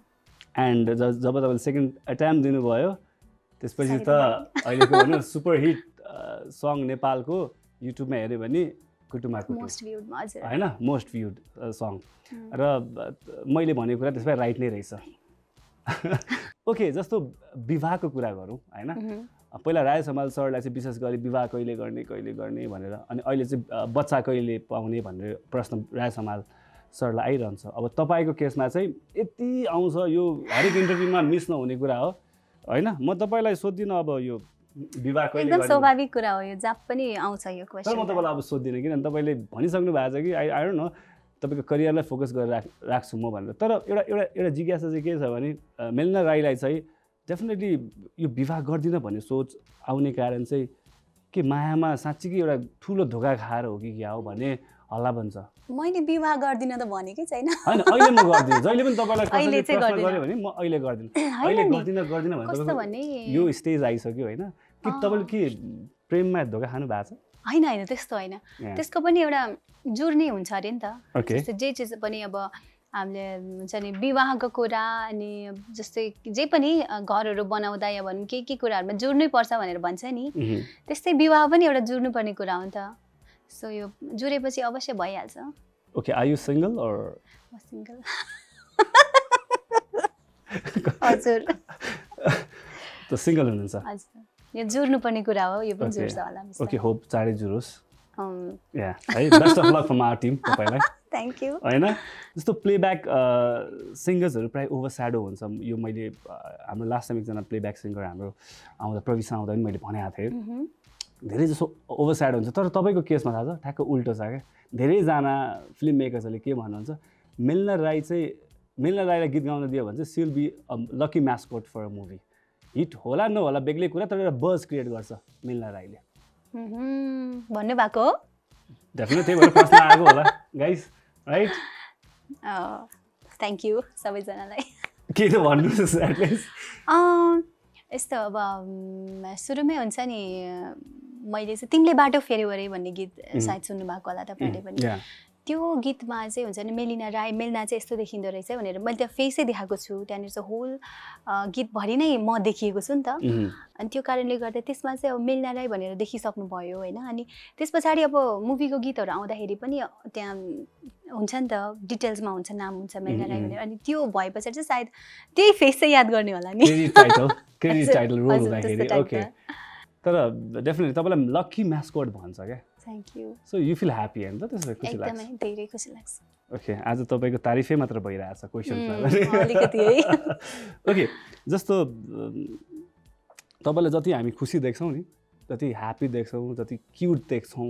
एन्ड जब तपाईँले सेकेन्ड एटेम्प दिनुभयो त्यसपछि त अहिलेको सुपर हिट सङ नेपालको युट्युबमा हेऱ्यो भने होइन मोस्ट भ्युड सङ र uh, मैले भनेको कुरा त्यसमा राइट नै रहेछ ओके जस्तो विवाहको कुरा गरौँ होइन hmm. uh, पहिला राय समाल सरलाई चाहिँ विशेष गरी विवाह कहिले गर्ने कहिले गर्ने भनेर अनि अहिले चाहिँ uh, बच्चा कहिले पाउने भनेर प्रश्न राय समाल सरलाई आइरहन्छ अब तपाईँको केसमा चाहिँ यति आउँछ यो हरेक इन्टरभ्यूमा मिस नहुने कुरा हो होइन म तपाईँलाई सोध्दिनँ अब यो विवाह एकदम स्वाभाविक कुरा हो यो जाप पनि आउँछ यो क्वेसन म तपाईँलाई अब सोध्दिनँ किनभने तपाईँले भनिसक्नु भएको छ कि आई डोन्ट नो तपाईँको करियरलाई फोकस गरेर राख राख्छु म भनेर तर एउटा एउटा एउटा जिज्ञासा चाहिँ के छ भने मेलिना राईलाई चाहिँ डेफिनेटली यो विवाह गर्दिनँ भन्ने सोच आउने कारण चाहिँ के मायामा साँच्चीकै एउटा ठुलो धोका खाएर हो कि क्या हो भने हल्ला भन्छ मैले विवाह गर्दिनँ त भनेकै छैन होइन अहिले म गर्दिनँ जहिले पनि तपाईँलाई अहिले भने म अहिले गर्दिनँ अहिले गर्दिनँ गर्दिनँ भने यो स्टेज आइसक्यो होइन कि तपाईँले के प्रेममा धोका खानु भएको छ होइन होइन त्यस्तो होइन त्यसको पनि एउटा जुर्नी हुन्छ अरे नि त जे चिज पनि अब हामीले हुन्छ नि विवाहको कुरा अनि जस्तै जे पनि घरहरू बनाउँदा या भनौँ के के कुराहरूमा जुर्नै पर्छ भनेर भन्छ नि त्यस्तै विवाह पनि एउटा जुर्नुपर्ने कुरा हो नि त सो यो जुरेपछि अवश्य भइहाल्छ okay are you single single हजुर त सिङ्गल हुनुहुन्छ हजुर यो जुर्नुपर्ने कुरा हो यो पनि जुर्छ होला ओके होप चाँडै जुरोस् um, है best of luck our team तपाईँलाई थ्याङ्क यू होइन जस्तो प्लेब्याक सिङ्गर्सहरू uh, प्रायः ओभर स्याडो हुन्छ यो मैले uh, हाम्रो लास्ट टाइम एकजना प्लेब्याक सिङ्गर हाम्रो आउँदा प्रविश आउँदा पनि मैले भनेको थिएँ mm-hmm. धेरै जसो ओभर स्याडो हुन्छ तर तपाईँको केसमा थाहा छ ठ्याक्क उल्टो छ क्या धेरैजना फिल्म मेकर्सहरूले के भन्नुहुन्छ मिल्न राई चाहिँ मिल्न राईलाई गीत गाउन दियो भने चाहिँ she'll be a lucky mascot for a movie hit होला नहोला बेग्लै कुरा तर एउटा बज क्रिएट गर्छ मिल्ना राईले भन्नुभएको हो डेफिनेट त्यही भएर प्रश्न आएको होला गाइस राइट थ्याङ्क यू सबैजनालाई के त भन्नुहोस् एटलिस्ट यस्तो अब सुरुमै हुन्छ नि मैले चाहिँ तिमीले बाटो फेऱ्यो अरे भन्ने गीत सायद सुन्नुभएको होला तपाईँले पनि त्यो गीतमा चाहिँ हुन्छ नि मेलिना राई मेलिना चाहिँ यस्तो देखिँदो रहेछ भनेर मैले त्यहाँ फेसै देखाएको छु त्यहाँनिर चाहिँ होल गीतभरि नै म देखिएको छु नि त अनि त्यो कारणले गर्दा त्यसमा चाहिँ अब मेलिना राई भनेर देखिसक्नु भयो होइन अनि त्यस पछाडि अब मुभीको गीतहरू आउँदाखेरि पनि त्यहाँ हुन्छ नि त डिटेल्समा हुन्छ नाम हुन्छ मेलिना राई भनेर अनि त्यो भए पछाडि चाहिँ सायद त्यही फेस चाहिँ याद गर्ने होला नि तर डेफिनेटली तपाईँलाई लक्की म्यास्कोट भन्छ क्या thank you so you feel happy होइन त त्यसो खुसी लाग्छ एकदमै धेरै खुसी लाग्छ ओके आज तपाईँको तारिफै मात्र भइरहेछ क्वेसन ओके जस्तो तपाईँलाई जति हामी खुसी देख्छौँ नि जति ह्याप्पी देख्छौँ जति क्युट देख्छौँ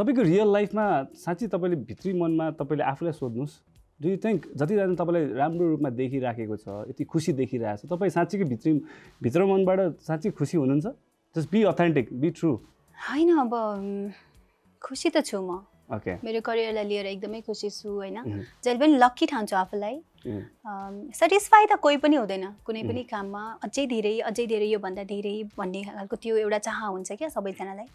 तपाईँको रियल लाइफमा साँच्ची तपाईँले भित्री मनमा तपाईँले आफूलाई सोध्नुहोस् डु यु थिङ्क जतिजना तपाईँलाई राम्रो रूपमा देखिराखेको छ यति खुसी देखिरहेको छ तपाईँ साँच्चीको भित्री भित्र मनबाट साँच्ची खुसी हुनुहुन्छ just be authentic be true होइन अब खुसी त छु म ओके मेरो करियरलाई लिएर एकदमै खुसी छु होइन mm-hmm. जहिले पनि लक्की ठान्छु आफूलाई सेटिस्फाई mm-hmm. त कोही पनि हुँदैन कुनै mm-hmm. पनि काममा अझै धेरै अझै धेरै योभन्दा धेरै भन्ने खालको त्यो एउटा चाह हुन्छ क्या सबैजनालाई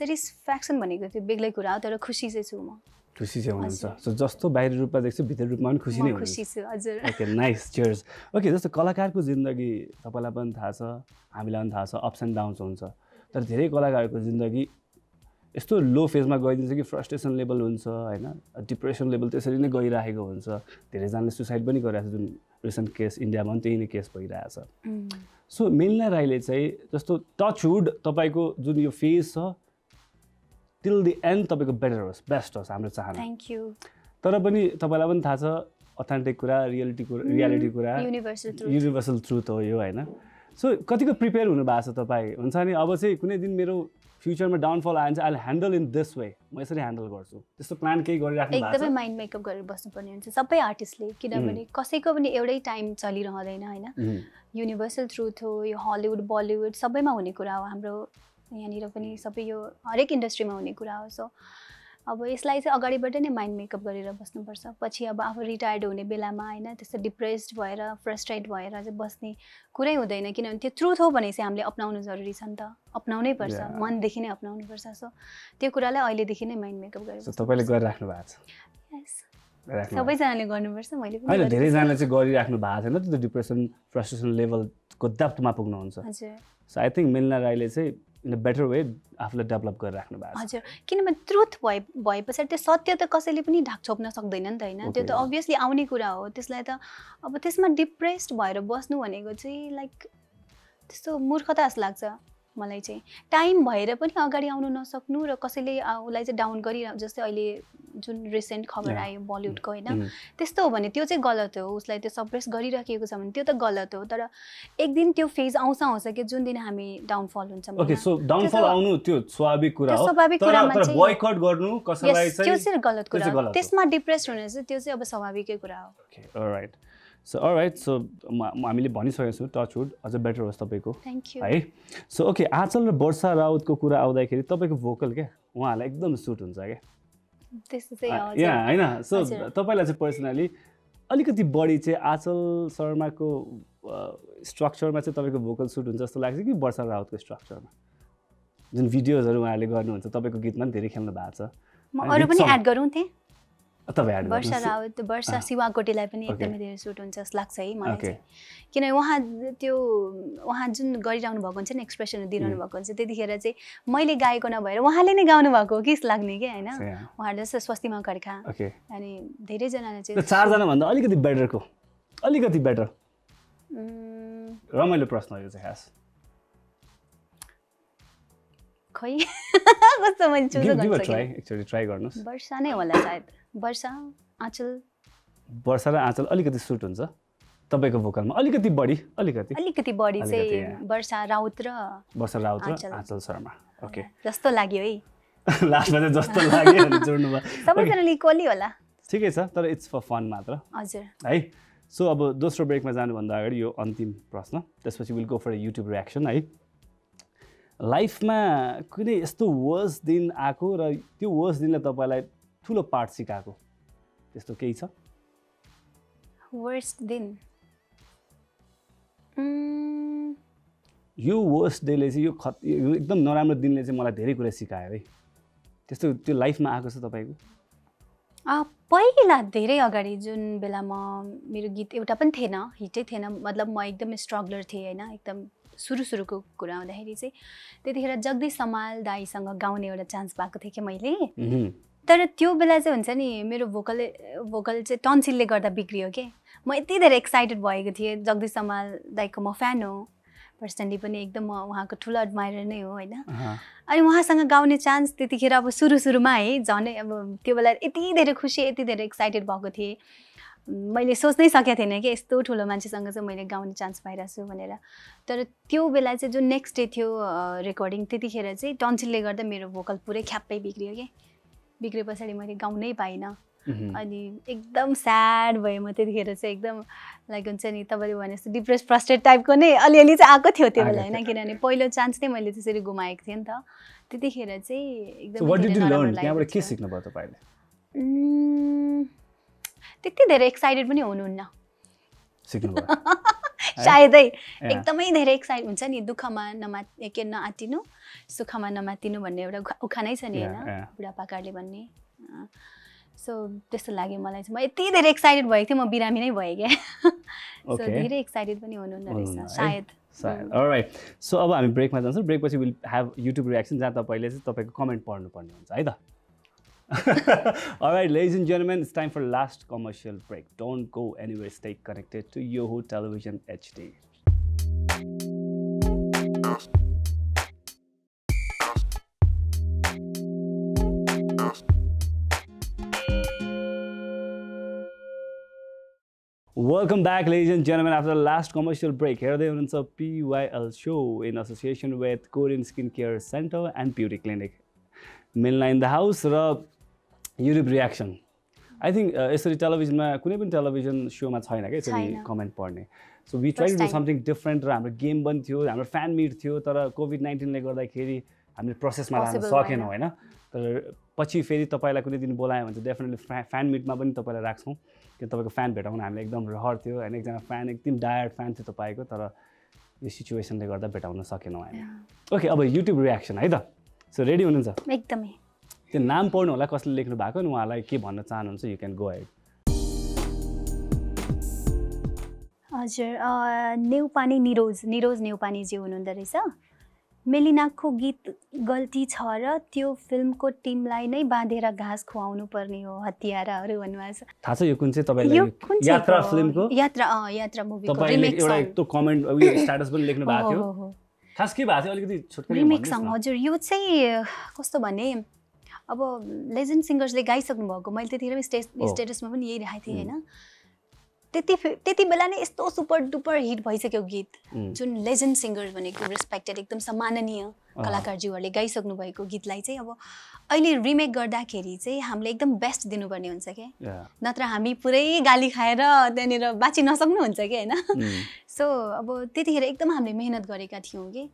सेटिस्फ्याक्सन भनेको त्यो बेग्लै कुरा हो तर खुसी चाहिँ छु म खुसी चाहिँ हुनुहुन्छ सो जस्तो बाहिर रूपमा देख्छु भित्र रूपमा पनि खुसी नै खुसी छु हजुर ओके नाइस चेयर्स ओके जस्तो कलाकारको जिन्दगी तपाईँलाई पनि थाहा छ हामीलाई पनि थाहा छ अप्स एन्ड डाउन्स हुन्छ तर धेरै कलाकारहरूको जिन्दगी यस्तो लो फेजमा गइदिन्छ कि फ्रस्ट्रेसन लेभल हुन्छ होइन डिप्रेसन लेभल त्यसरी नै गइरहेको हुन्छ धेरैजनाले सुसाइड पनि गरिरहेको छ जुन रिसेन्ट केस इन्डियामा पनि त्यही नै केस भइरहेछ सो मेन्ला राईले चाहिँ जस्तो टच हुड तपाईँको जुन यो फेज छ टिल दि एन्ड तपाईँको बेटर होस् बेस्ट होस् हाम्रो चाहना थ्याङ्क यू तर पनि तपाईँलाई पनि थाहा छ अथेन्टिक कुरा रियलिटी कुरा रियालिटी mm, कुरा युनिभर्सल ट्रुथ हो यो होइन सो कतिको प्रिपेयर हुनुभएको छ तपाईँ हुन्छ नि अब चाहिँ कुनै दिन मेरो फ्युचरमा डाउनफल आयो भने चाहिँ I'll handle in this way म यसरी ह्यान्डल गर्छु त्यस्तो प्लान केही गरिराख्नु एकदमै माइन्ड मेकअप गरेर बस्नुपर्ने हुन्छ सबै आर्टिस्टले किनभने कसैको पनि एउटै टाइम चलिरहँदैन होइन युनिभर्सल ट्रुथ हो यो हलिउड बलिउड सबैमा हुने कुरा हो हाम्रो यहाँनिर पनि सबै यो हरेक इन्डस्ट्रीमा हुने कुरा हो सो अब यसलाई चाहिँ अगाडिबाट नै माइन्ड मेकअप गरेर बस्नुपर्छ पछि अब आफू रिटायर्ड हुने बेलामा होइन त्यस्तो डिप्रेस्ड भएर फ्रस्ट्रेट भएर चाहिँ बस्ने कुरै हुँदैन किनभने त्यो ट्रुथ हो भने चाहिँ हामीले अप्नाउनु जरुरी छ नि त अप्नाउनै पर्छ मनदेखि नै अप्नाउनु पर्छ सो त्यो कुरालाई अहिलेदेखि नै माइन्ड मेकअप गरेर तपाईँले गरिराख्नु भएको छ सबैजनाले गर्नुपर्छ मैले होइन धेरैजनाले चाहिँ गरिराख्नु भएको छैन त्यो डिप्रेसन फ्रस्ट्रेसन लेभलको डेप्थमा पुग्नुहुन्छ सो आई थिङ्क मिलना राईले चाहिँ इन अ बेटर वे आफूलाई डेभलप गरेर राख्नु भएको छ हजुर किनभने ट्रुथ भए भए पछाडि त्यो सत्य त कसैले पनि ढाक छोप्न सक्दैन नि त होइन त्यो त अभियसली आउने कुरा हो त्यसलाई त अब त्यसमा डिप्रेस्ड भएर बस्नु भनेको चाहिँ लाइक त्यस्तो मूर्खता जस्तो लाग्छ मलाई चाहिँ टाइम भएर पनि अगाडि आउनु नसक्नु र कसैले उसलाई चाहिँ डाउन गरि जस्तै अहिले जुन रिसेन्ट खबर आयो बलिउडको होइन mm. त्यस्तो हो भने त्यो चाहिँ गलत हो उसलाई त्यो सप्रेस गरिराखेको छ भने त्यो त गलत हो तर एक दिन त्यो फेज आउँछ आउँछ कि जुन दिन हामी डाउनफल हुन्छ ओके सो डाउनफल आउनु त्यो स्वाभाविक कुरा हो स्वाभाविक चाहिँ गर्नु कसैलाई त्यो चाहिँ गलत कुरा त्यसमा डिप्रेस हुने चाहिँ त्यो चाहिँ अब स्वाभाविकै कुरा हो ओके सो राइट सो हामीले भनिसकेको छु टचवुड अझ बेटर होस् तपाईँको है सो ओके आचल र वर्षा राउतको कुरा आउँदाखेरि तपाईँको भोकल क्या उहाँहरूलाई एकदम सुट हुन्छ क्या यहाँ होइन सो तपाईँलाई चाहिँ पर्सनली अलिकति बढी चाहिँ आचल शर्माको स्ट्रक्चरमा चाहिँ तपाईँको भोकल सुट हुन्छ जस्तो लाग्छ कि वर्षा राउतको स्ट्रक्चरमा जुन भिडियोजहरू उहाँहरूले गर्नुहुन्छ तपाईँको गीतमा पनि धेरै खेल्नु भएको छ म पनि एड गरौँ तपाईँ वर्षा रावत वर्षा सिवाकोटेलाई पनि एकदमै धेरै सुट हुन्छ जस्तो लाग्छ है मलाई चाहिँ किनभने उहाँ त्यो उहाँ जुन गरिरहनु भएको हुन्छ नि एक्सप्रेसन दिइरहनु भएको हुन्छ त्यतिखेर चाहिँ मैले गाएको नभएर उहाँले नै गाउनु भएको हो कि लाग्ने कि होइन उहाँहरू जस्तो स्वस्तिमा खड्का अनि धेरैजनाले चाहिँ भन्दा अलिकति बेटरको अलिकति बेटर रमाइलो प्रश्न यो चाहिँ खास खै कस्तो मैले चुज गर्नुस् वर्षा नै होला सायद वर्षा आँचल वर्षा र आँचल अलिकति सुट हुन्छ तपाईँको भोकलमा अलिकति बढी अलिकति अलिकति बढी चाहिँ वर्षा राउत र वर्षा राउत र आँचल शर्मा ओके जस्तो लाग्यो है लास्टमा चाहिँ जस्तो लाग्यो जोड्नु सबैजनाले कोली होला ठिकै छ तर इट्स फर फन मात्र हजुर है सो अब दोस्रो ब्रेकमा जानुभन्दा अगाडि यो अन्तिम प्रश्न त्यसपछि will go for YouTube reaction है लाइफमा कुनै यस्तो वर्स दिन आएको र त्यो वर्स दिनले तपाईँलाई ठुलो पाठ सिकाएको त्यस्तो केही छ वर्स्ट दिन यो वर्स्ट डेले चाहिँ यो खत यो एकदम नराम्रो दिनले चाहिँ मलाई धेरै कुरा सिकायो है त्यस्तो त्यो लाइफमा आएको छ तपाईँको पहिला धेरै अगाडि जुन बेला म मेरो गीत एउटा पनि थिएन हिटै थिएन मतलब म एकदम स्ट्रगलर थिएँ होइन एकदम सुरु सुरुको कुरा आउँदाखेरि चाहिँ त्यतिखेर जगदीश समाल दाईसँग गाउने एउटा चान्स पाएको थिएँ कि मैले तर त्यो बेला चाहिँ हुन्छ नि मेरो भोकल भोकल चाहिँ टन्सिलले गर्दा बिग्रियो कि म यति धेरै एक्साइटेड भएको थिएँ जगदीश समाल दाइको म फ्यान हो पर्सनली पनि एकदम म उहाँको ठुलो एडमाइर नै हो होइन अनि उहाँसँग गाउने चान्स त्यतिखेर अब सुरु सुरुमा है झनै अब त्यो बेला यति धेरै खुसी यति धेरै एक्साइटेड भएको थिएँ मैले सोच्नै सकेको थिएन कि यस्तो ठुलो मान्छेसँग चाहिँ मैले गाउने चान्स पाइरहेको छु भनेर तर त्यो बेला चाहिँ जुन नेक्स्ट डे थियो रेकर्डिङ त्यतिखेर चाहिँ टन्सिलले गर्दा मेरो भोकल पुरै ख्याप्पै बिग्रियो कि बिग्रे पछाडि मैले गाउनै पाइनँ अनि एकदम स्याड भएँ म त्यतिखेर चाहिँ एकदम लाइक हुन्छ नि तपाईँले भने जस्तो डिप्रेस फ्रस्ट्रेट टाइपको नै अलिअलि चाहिँ आएको थियो त्यो बेला होइन किनभने पहिलो चान्स नै मैले त्यसरी गुमाएको थिएँ नि त त्यतिखेर चाहिँ एकदम त्यति धेरै एक्साइटेड पनि हुनुहुन्न सायदै एकदमै धेरै एक्साइट हुन्छ नि दुःखमा नमा के नआतिनु सुखमा नमातिनु भन्ने एउटा उखानै छ नि होइन बुढापाकाहरूले भन्ने सो त्यस्तो लाग्यो मलाई चाहिँ म यति धेरै एक्साइटेड भएको थिएँ म बिरामी नै भएँ क्या सो धेरै एक्साइटेड पनि हुनुहुन्न रहेछ सायद राइट सो अब हामी ब्रेकमा जान्छौँ ब्रेकपछि विल ह्याभ युट्युब रियाक्सन जहाँ तपाईँले चाहिँ तपाईँको कमेन्ट पढ्नुपर्ने हुन्छ है त All right, ladies and gentlemen, it's time for last commercial break. Don't go anywhere. Stay connected to Yahoo Television HD. Welcome back, ladies and gentlemen. After the last commercial break, here are the events of PYL show in association with Korean Skincare Center and Beauty Clinic. Milna in the house Rob. YouTube reaction I think यसरी टेलिभिजनमा कुनै पनि television सोमा छैन क्या यसरी comment पढ्ने so we try do something different र हाम्रो गेम पनि थियो हाम्रो फ्यान मिट थियो तर कोभिड नाइन्टिनले गर्दाखेरि हामीले प्रोसेसमा लान सकेनौँ होइन तर पछि फेरि तपाईँलाई कुनै दिन बोलायो भने चाहिँ डेफिनेटली फ्या फ्यान मिटमा पनि तपाईँलाई राख्छौँ किन तपाईँको फ्यान भेटाउन हामीले एकदम रहर थियो होइन एकजना फ्यान एकदम डायर्ड फ्यान थियो तपाईँको तर यो सिचुएसनले गर्दा भेटाउन सकेनौँ हामी ओके अब युट्युब रियाक्सन है त सो रेडी हुनुहुन्छ एकदमै त्यो नाम पढ्नु होला कसले लेख्नु भएको अनि उहाँलाई के भन्न चाहनुहुन्छ यु क्यान गो हेड हजुर नेउपानी निरोज निरोज नेउपानेजी हुनुहुँदो रहेछ मेलिनाको गीत गल्ती छ र त्यो फिल्मको टिमलाई नै बाँधेर घाँस खुवाउनु पर्ने हो हतियाराहरू भन्नुभएको छ थाहा छ यो कुन चाहिँ तपाईँलाई यात्रा फिल्मको यात्रा यात्रा मुभीको रिमेक एउटा यस्तो कमेन्ट स्टेटस पनि लेख्नु भएको थियो खास के भएको थियो अलिकति रिमेक सङ हजुर यो चाहिँ कस्तो भने अब लेजेन्ड सिङ्गर्सले गाइसक्नु भएको मैले त्यतिखेर स्टेज oh. स्टेटसमा पनि यही राखेको थिएँ hmm. होइन त्यति त्यति बेला नै यस्तो सुपर डुपर हिट भइसक्यो गीत hmm. जुन लेजेन्ड सिङ्गर भनेको रेस्पेक्टेड एकदम सम्माननीय ah. कलाकारज्यूहरूले गाइसक्नु भएको गीतलाई चाहिँ अब अहिले रिमेक गर्दाखेरि चाहिँ हामीले एकदम बेस्ट दिनुपर्ने हुन्छ क्या नत्र हामी पुरै गाली खाएर त्यहाँनिर नसक्नु हुन्छ कि होइन सो hmm. अब त्यतिखेर एकदम हामीले मेहनत गरेका थियौँ कि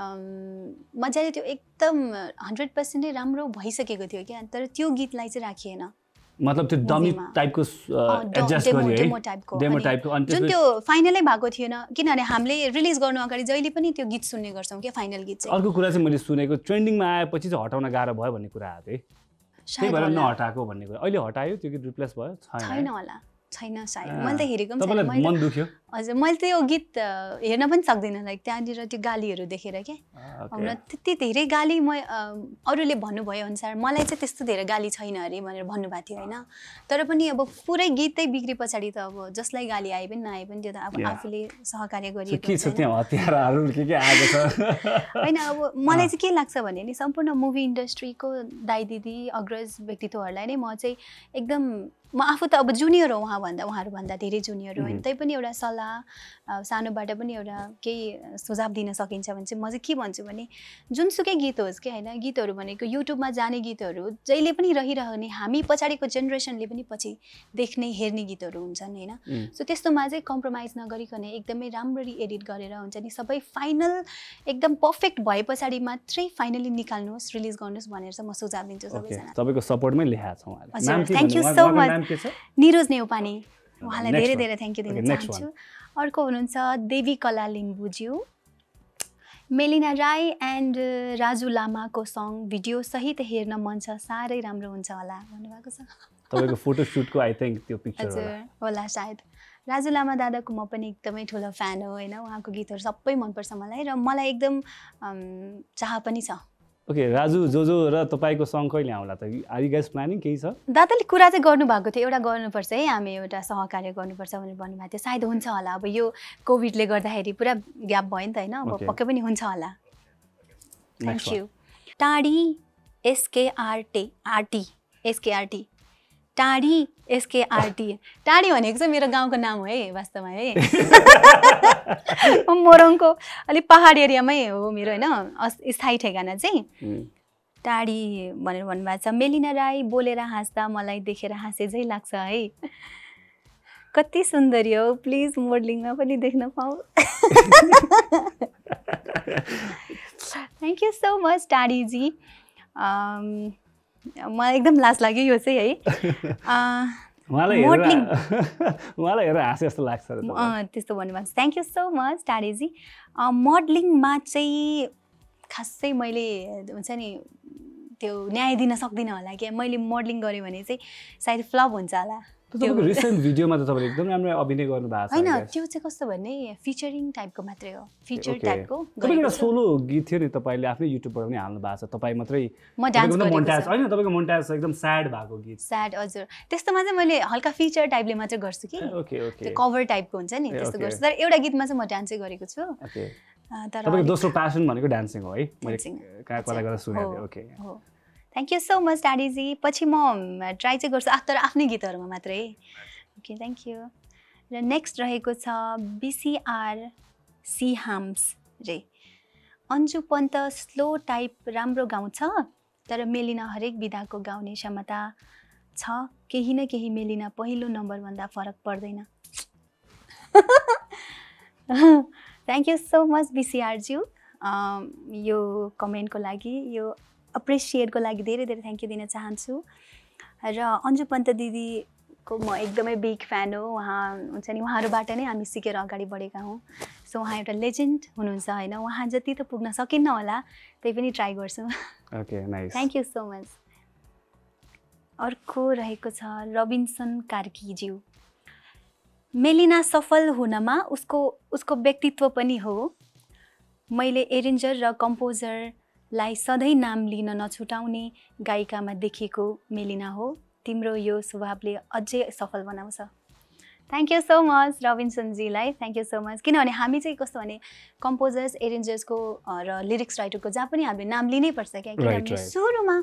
मजाले त्यो एकदम हन्ड्रेड पर्सेन्टै राम्रो भइसकेको थियो क्या तर त्यो गीतलाई चाहिँ राखिएन मतलब त्यो डमी टाइपको एडजस्ट टाइपको डेमो टाइपको जुन त्यो फाइनलै भएको थिएन किनभने हामीले रिलिज गर्नु अगाडि जहिले पनि त्यो गीत सुन्ने गर्छौँ क्या फाइनल गीत चाहिँ अर्को कुरा चाहिँ मैले सुनेको ट्रेन्डिङमा आएपछि चाहिँ हटाउन गाह्रो भयो भन्ने कुरा आएको है त्यही भएर नहटाएको भन्ने कुरा अहिले हटायो त्यो गीत रिप्लेस भयो छैन होला छैन सायद मैले त हेरेको मन दुख्यो हजुर मैले त्यो गीत हेर्न पनि सक्दिनँ लाइक त्यहाँनिर त्यो गालीहरू देखेर क्या हाम्रो त्यति धेरै गाली म अरूले भन्नुभयो अनुसार मलाई चाहिँ त्यस्तो धेरै गाली छैन अरे भनेर भन्नुभएको थियो होइन तर पनि अब पुरै गीतै बिग्रे पछाडि त अब जसलाई गाली आए पनि नआए पनि त्यो त अब आफूले सहकार्य गरिएको होइन अब मलाई चाहिँ के लाग्छ भने नि सम्पूर्ण मुभी इन्डस्ट्रीको दाई दिदी अग्रज व्यक्तित्वहरूलाई नै म चाहिँ एकदम म आफू त अब जुनियर हो उहाँभन्दा उहाँहरूभन्दा धेरै जुनियर हो होइन पनि एउटा सल्लाह होला सानोबाट पनि एउटा केही सुझाव दिन सकिन्छ भने चाहिँ म चाहिँ के भन्छु भने जुनसुकै गीत होस् कि होइन गीतहरू भनेको युट्युबमा जाने गीतहरू जहिले पनि रहिरहने हामी पछाडिको जेनेरेसनले पनि पछि देख्ने हेर्ने गीतहरू हुन्छन् होइन सो त्यस्तोमा चाहिँ कम्प्रोमाइज नगरिकन एकदमै राम्ररी एडिट गरेर हुन्छ नि सबै फाइनल एकदम पर्फेक्ट भए पछाडि मात्रै फाइनली निकाल्नुहोस् रिलिज गर्नुहोस् भनेर चाहिँ म सुझाव दिन्छु सबैजना तपाईँको सपोर्टमै लेखाएको छौँ thank you so much Niroj Neupane उहाँलाई धेरै धेरै थ्याङ्क यू दिन चाहन्छु अर्को हुनुहुन्छ देवी कला लिम्बुज्यू मेलिना राई एन्ड uh, राजु लामाको सङ भिडियो सहित हेर्न मन छ साह्रै राम्रो हुन्छ होला भन्नुभएको छ तपाईँको फोटोसुटको आई थिङ्क त्यो पिक्चर होला सायद राजु लामा दादाको म पनि एकदमै ठुलो फ्यान हो होइन उहाँको गीतहरू सबै मनपर्छ मलाई र मलाई एकदम चाह पनि छ ओके राजु जो जो र तपाईँको सङ्घ कहिले आउला त आई यु गाइस प्लानिङ केही छ दादाले कुरा चाहिँ गर्नुभएको थियो एउटा गर्नुपर्छ है हामी एउटा सहकार्य गर्नुपर्छ भनेर भन्नुभएको थियो सायद हुन्छ होला अब यो कोभिडले गर्दाखेरि पुरा ग्याप भयो नि त होइन अब पक्कै पनि हुन्छ होला थ्याङ्क यू टाढी एसकेआरटे आरटी एसकेआरटी टाढी एसकेआरटी टाढी भनेको चाहिँ मेरो गाउँको नाम हो है वास्तवमा है मोरङको अलिक पहाड एरियामै हो मेरो होइन स्थायी ठेगाना चाहिँ टाढी भनेर भन्नुभएको छ मेलिना राई बोलेर हाँस्दा मलाई देखेर हाँसे चाहिँ लाग्छ है कति सुन्दरी हो प्लिज मोडलिङमा पनि देख्न पाऊ थ्याङ्क यू सो मच टाढीजी मलाई एकदम लाज लाग्यो यो चाहिँ है उहाँलाई हेरेर जस्तो लाग्छ त्यस्तो भन्नुभएको छ थ्याङ्क यू सो मच टाढेजी मोडलिङमा चाहिँ खासै मैले हुन्छ नि त्यो न्याय दिन सक्दिनँ होला क्या मैले मोडलिङ गरेँ भने चाहिँ सायद फ्लप हुन्छ होला रिसेन्ट भिडियोमा त तपाईँले एकदम राम्रो अभिनय गर्नु भएको होइन त्यो चाहिँ कस्तो भने फिचरिङ टाइपको मात्रै हो फिचर टाइपको एउटा सोलो गीत थियो नि तपाईँले आफ्नै युट्युबबाट पनि हाल्नु भएको छ तपाईँ मात्रै म डान्स तपाईँको मोन्टाज एकदम स्याड भएको गीत स्याड हजुर त्यस्तोमा चाहिँ मैले हल्का फिचर टाइपले मात्रै गर्छु कि त्यो कभर टाइपको हुन्छ नि त्यस्तो गर्छु तर एउटा गीतमा चाहिँ म डान्सै गरेको छु तर तपाईँको दोस्रो प्यासन भनेको डान्सिङ हो है मैले कहाँ कुरा गरेर सुनेको थिएँ okay thank you so much डाडीजी पछि म ट्राई चाहिँ गर्छु तर आफ्नै गीतहरूमा मात्रै ओके थ्याङ्क यू र नेक्स्ट रहेको छ बिसिआर सिहाम्स रे अन्जु पन्त स्लो टाइप राम्रो गाउँछ तर मेलिन हरेक विधाको गाउने क्षमता छ केही न केही मेलिन पहिलो नम्बरभन्दा फरक पर्दैन थ्याङ्क यू सो मच बिसिआरज्यू यो कमेन्टको लागि यो अप्रिसिएटको लागि धेरै धेरै थ्याङ्क यू दिन चाहन्छु र अन्जु पन्त दिदीको म एकदमै बिग फ्यान हो उहाँ हुन्छ नि उहाँहरूबाट नै हामी सिकेर अगाडि बढेका हौँ सो उहाँ एउटा लेजेन्ड हुनुहुन्छ होइन उहाँ जति त पुग्न सकिन्न होला त्यही पनि ट्राई गर्छु थ्याङ्क यू सो मच अर्को रहेको छ रबिन्सन कार्कीज्यू मेलिना सफल हुनमा उसको उसको व्यक्तित्व पनि हो मैले एरेन्जर र कम्पोजर लाई सधैँ नाम लिन नछुटाउने गायिकामा देखिएको मेलिना हो तिम्रो यो स्वभावले अझै सफल बनाउँछ थ्याङ्क यू सो मच रविन्सनजीलाई थ्याङ्क यू सो मच किनभने हामी चाहिँ कस्तो भने कम्पोजर्स एरेन्जर्सको र लिरिक्स राइटरको जहाँ पनि हामीले नाम लिनै पर्छ क्या किनभने सुरुमा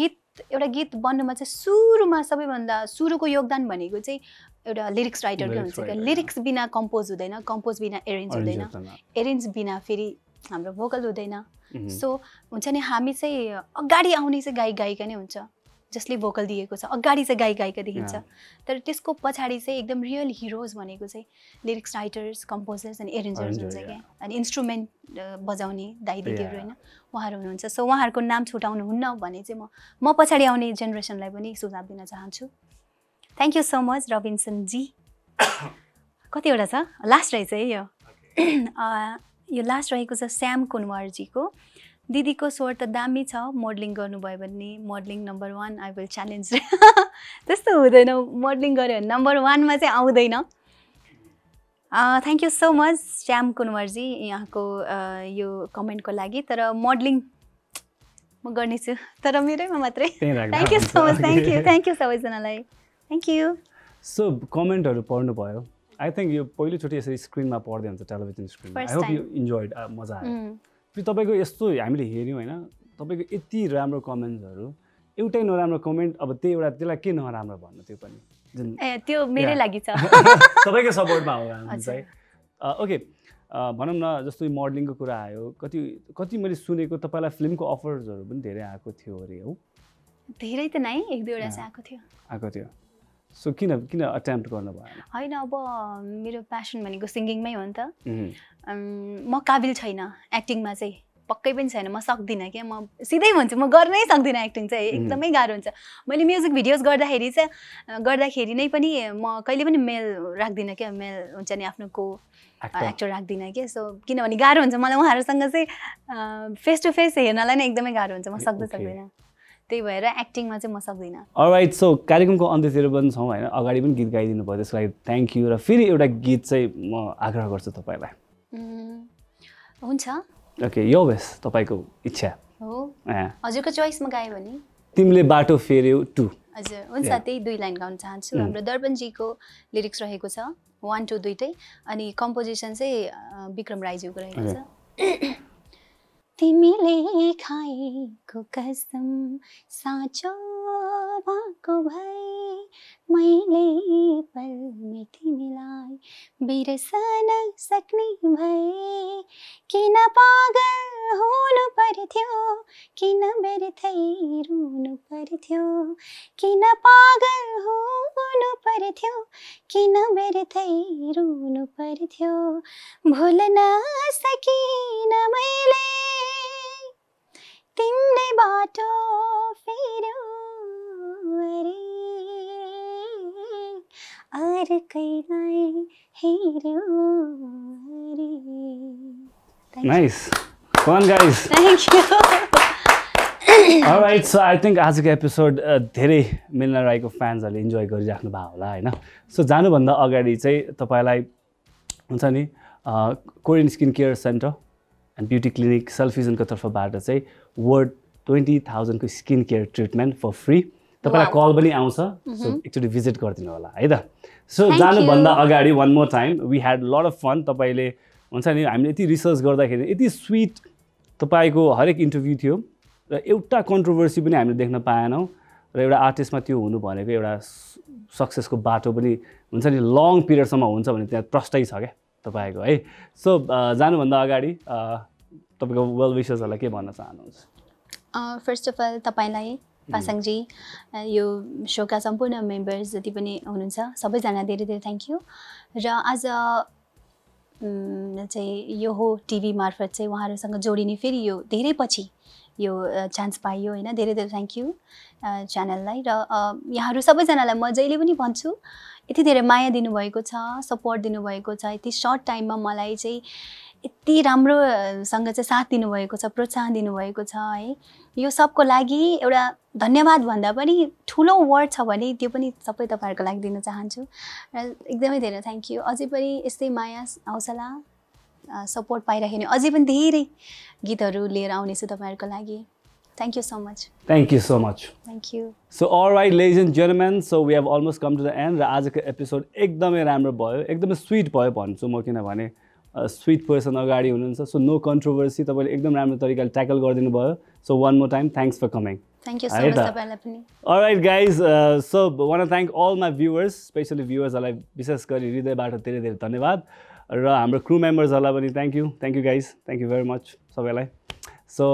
गीत एउटा गीत बन्नुमा चाहिँ सुरुमा सबैभन्दा सुरुको योगदान भनेको चाहिँ एउटा लिरिक्स राइटरकै हुन्छ क्या लिरिक्स बिना कम्पोज हुँदैन कम्पोज बिना एरेन्ज हुँदैन एरेन्ज बिना फेरि हाम्रो भोकल हुँदैन सो हुन्छ नि हामी चाहिँ अगाडि आउने चाहिँ गाई गायिका नै हुन्छ जसले भोकल दिएको छ अगाडि चाहिँ गाई गायिका देखिन्छ तर त्यसको पछाडि चाहिँ एकदम रियल हिरोज भनेको चाहिँ लिरिक्स राइटर्स कम्पोजर्स अनि एरेन्जर्स हुन्छ क्या अनि इन्स्ट्रुमेन्ट बजाउने दाइ दिदीहरू होइन उहाँहरू हुनुहुन्छ सो उहाँहरूको नाम छुटाउनुहुन्न भने चाहिँ म म पछाडि आउने जेनेरेसनलाई पनि सुझाव दिन चाहन्छु थ्याङ्क यू सो मच रविन्सनजी कतिवटा छ लास्ट रहेछ है यो यो लास्ट रहेको छ श्याम कुनवारजीको दिदीको स्वर त दामी छ मोडलिङ गर्नुभयो भने modelling number one I will challenge त्यस्तो हुँदैन मोडलिङ गऱ्यो भने नम्बर वानमा चाहिँ आउँदैन thank you so much Shyam कुनवारजी यहाँको यो कमेन्टको लागि तर मोडलिङ म गर्नेछु तर मेरैमा मात्रै thank you so much thank you thank you सबैजनालाई थ्याङ्क यू सो कमेन्टहरू पढ्नुभयो आई थिङ्क यो पहिलोचोटि यसरी स्क्रिनमा पढ्दै हुन्छ television screen I hope you enjoyed मजा आयो फेरि तपाईँको यस्तो हामीले हेऱ्यौँ होइन तपाईँको यति राम्रो कमेन्ट्सहरू एउटै नराम्रो कमेन्ट अब त्यही एउटा त्यसलाई के नराम्रो भन्नु त्यो पनि जुन त्यो मेरै लागि छ तपाईँको सपोर्टमा हो हामी ओके भनौँ न जस्तो मोडलिङको कुरा आयो कति कति मैले सुनेको तपाईँलाई फिल्मको अफर्सहरू पनि धेरै आएको थियो अरे हो धेरै त नै एक दुईवटा चाहिँ आएको थियो आएको थियो सो किन किन अटेम्प्ट गर्नु भयो होइन अब मेरो प्यासन भनेको सिङ्गिङमै हो नि त म काबिल छैन एक्टिङमा चाहिँ पक्कै पनि छैन म सक्दिनँ क्या म सिधै भन्छु म गर्नै सक्दिनँ एक्टिङ चाहिँ एकदमै गाह्रो हुन्छ मैले म्युजिक भिडियोज गर्दाखेरि चाहिँ गर्दाखेरि नै पनि म कहिले पनि मेल राख्दिनँ क्या मेल हुन्छ नि आफ्नो को एक्टर राख्दिनँ क्या सो किनभने गाह्रो हुन्छ मलाई उहाँहरूसँग चाहिँ फेस टु फेस हेर्नलाई नै एकदमै गाह्रो हुन्छ म सक्दै सक्दिनँ त्यही भएर एक्टिङमा चाहिँ म सक्दिनँ राइट सो कार्यक्रमको अन्त्यतिर पनि छौँ होइन अगाडि पनि गीत गाइदिनु भयो त्यसको लागि थ्याङ्क यू र फेरि एउटा गीत चाहिँ म आग्रह गर्छु तपाईँलाई हुन्छ ओके यो बेस तपाईँको इच्छा हो हजुरको चोइसमा गायो भने तिमीले बाटो फेऱ्यौ टु हजुर हुन्छ त्यही दुई लाइन गाउन चाहन्छु हाम्रो दर्पणजीको लिरिक्स रहेको छ वान टू दुइटै अनि कम्पोजिसन चाहिँ विक्रम राईज्यूको रहेको छ तिमीले खाएको कसम साँचो भएको भई मैले पलमै तिमीलाई बिर्सन सक्ने भए किन पागल हुनु पर्थ्यो किन व्यर्थै रुनु पर्थ्यो किन पागल हुनु पर्थ्यो किन व्यर्थै रुनु पर्थ्यो भुल्न सकिन मैले बाटो राइट सो आई थिङ्क आजको एपिसोड धेरै मिल्न राईको फ्यान्सहरूले इन्जोय गरिराख्नु भएको होला होइन सो जानुभन्दा अगाडि चाहिँ तपाईँलाई हुन्छ नि Korean skin care centre and beauty clinic सेल्फिजनको तर्फबाट चाहिँ वर्ड ट्वेन्टी थाउजन्डको skin care treatment for free तपाईँलाई कल पनि आउँछ सो एकचोटि भिजिट गरिदिनु होला है त सो जानुभन्दा अगाडि one more time we had lot of fun तपाईँले हुन्छ नि हामीले यति रिसर्च गर्दाखेरि यति स्विट तपाईँको हरेक इन्टरभ्यू थियो र एउटा कन्ट्रोभर्सी पनि हामीले देख्न पाएनौँ र एउटा आर्टिस्टमा त्यो हुनु भनेको एउटा सक्सेसको बाटो पनि हुन्छ नि लङ पिरियडसम्म हुन्छ भने त्यहाँ प्रष्टै छ क्या तपाईँको है सो जानुभन्दा अगाडि तपाईँको वेल विसेसहरूलाई के भन्न चाहनुहुन्छ फर्स्ट अफ अल तपाईँलाई पासाङजी यो सोका सम्पूर्ण मेम्बर्स जति पनि हुनुहुन्छ सबैजना धेरै धेरै थ्याङ्क यू र आज चाहिँ यो हो टिभी मार्फत चाहिँ उहाँहरूसँग जोडिने फेरि यो धेरै पछि यो चान्स पाइयो होइन धेरै धेरै थ्याङ्क यू च्यानललाई र यहाँहरू सबैजनालाई म जहिले पनि भन्छु यति धेरै माया दिनुभएको छ सपोर्ट दिनुभएको छ यति सर्ट टाइममा मलाई चाहिँ यति राम्रोसँग चाहिँ साथ दिनुभएको छ प्रोत्साहन दिनुभएको छ है यो सबको लागि एउटा धन्यवाद भन्दा पनि ठुलो वर्ड छ भने त्यो पनि सबै तपाईँहरूको लागि दिन चाहन्छु र एकदमै धेरै थ्याङ्क यू अझै पनि यस्तै माया हौसला सपोर्ट पाइराख्यो भने अझै पनि धेरै गीतहरू लिएर आउनेछु तपाईँहरूको लागि thank you so much thank you so much thank you so all right, ladies and gentlemen, so we have almost come to the end र आजको एपिसोड एकदमै राम्रो भयो एकदमै स्विट भयो भन्छु म किनभने स्विट पर्सन अगाडि हुनुहुन्छ सो नो कन्ट्रोभर्सी तपाईँले एकदम राम्रो तरिकाले ट्याकल गरिदिनु भयो so one more time thanks for coming right guys so one thank all my viewers specially भ्युवर्सहरूलाई विशेष गरी हृदयबाट धेरै धेरै धन्यवाद र हाम्रो क्रु मेम्बर्सहरूलाई पनि thank you thank you guys thank you very much सबैलाई सो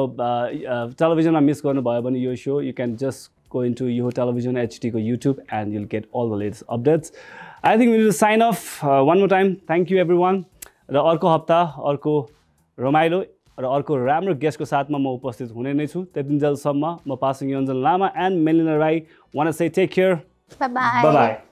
टेलिभिजनमा मिस गर्नुभयो भने यो so you can just go into यो टेलिभिजन एचडीको YouTube and you'll get all the latest updates I think will sign off one more time thank you everyone र अर्को हप्ता अर्को रमाइलो र अर्को राम्रो गेस्टको साथमा म उपस्थित हुने नै छु त्यति जेलसम्म म Pasang Yonjan Lama and Melina Rai one say take care by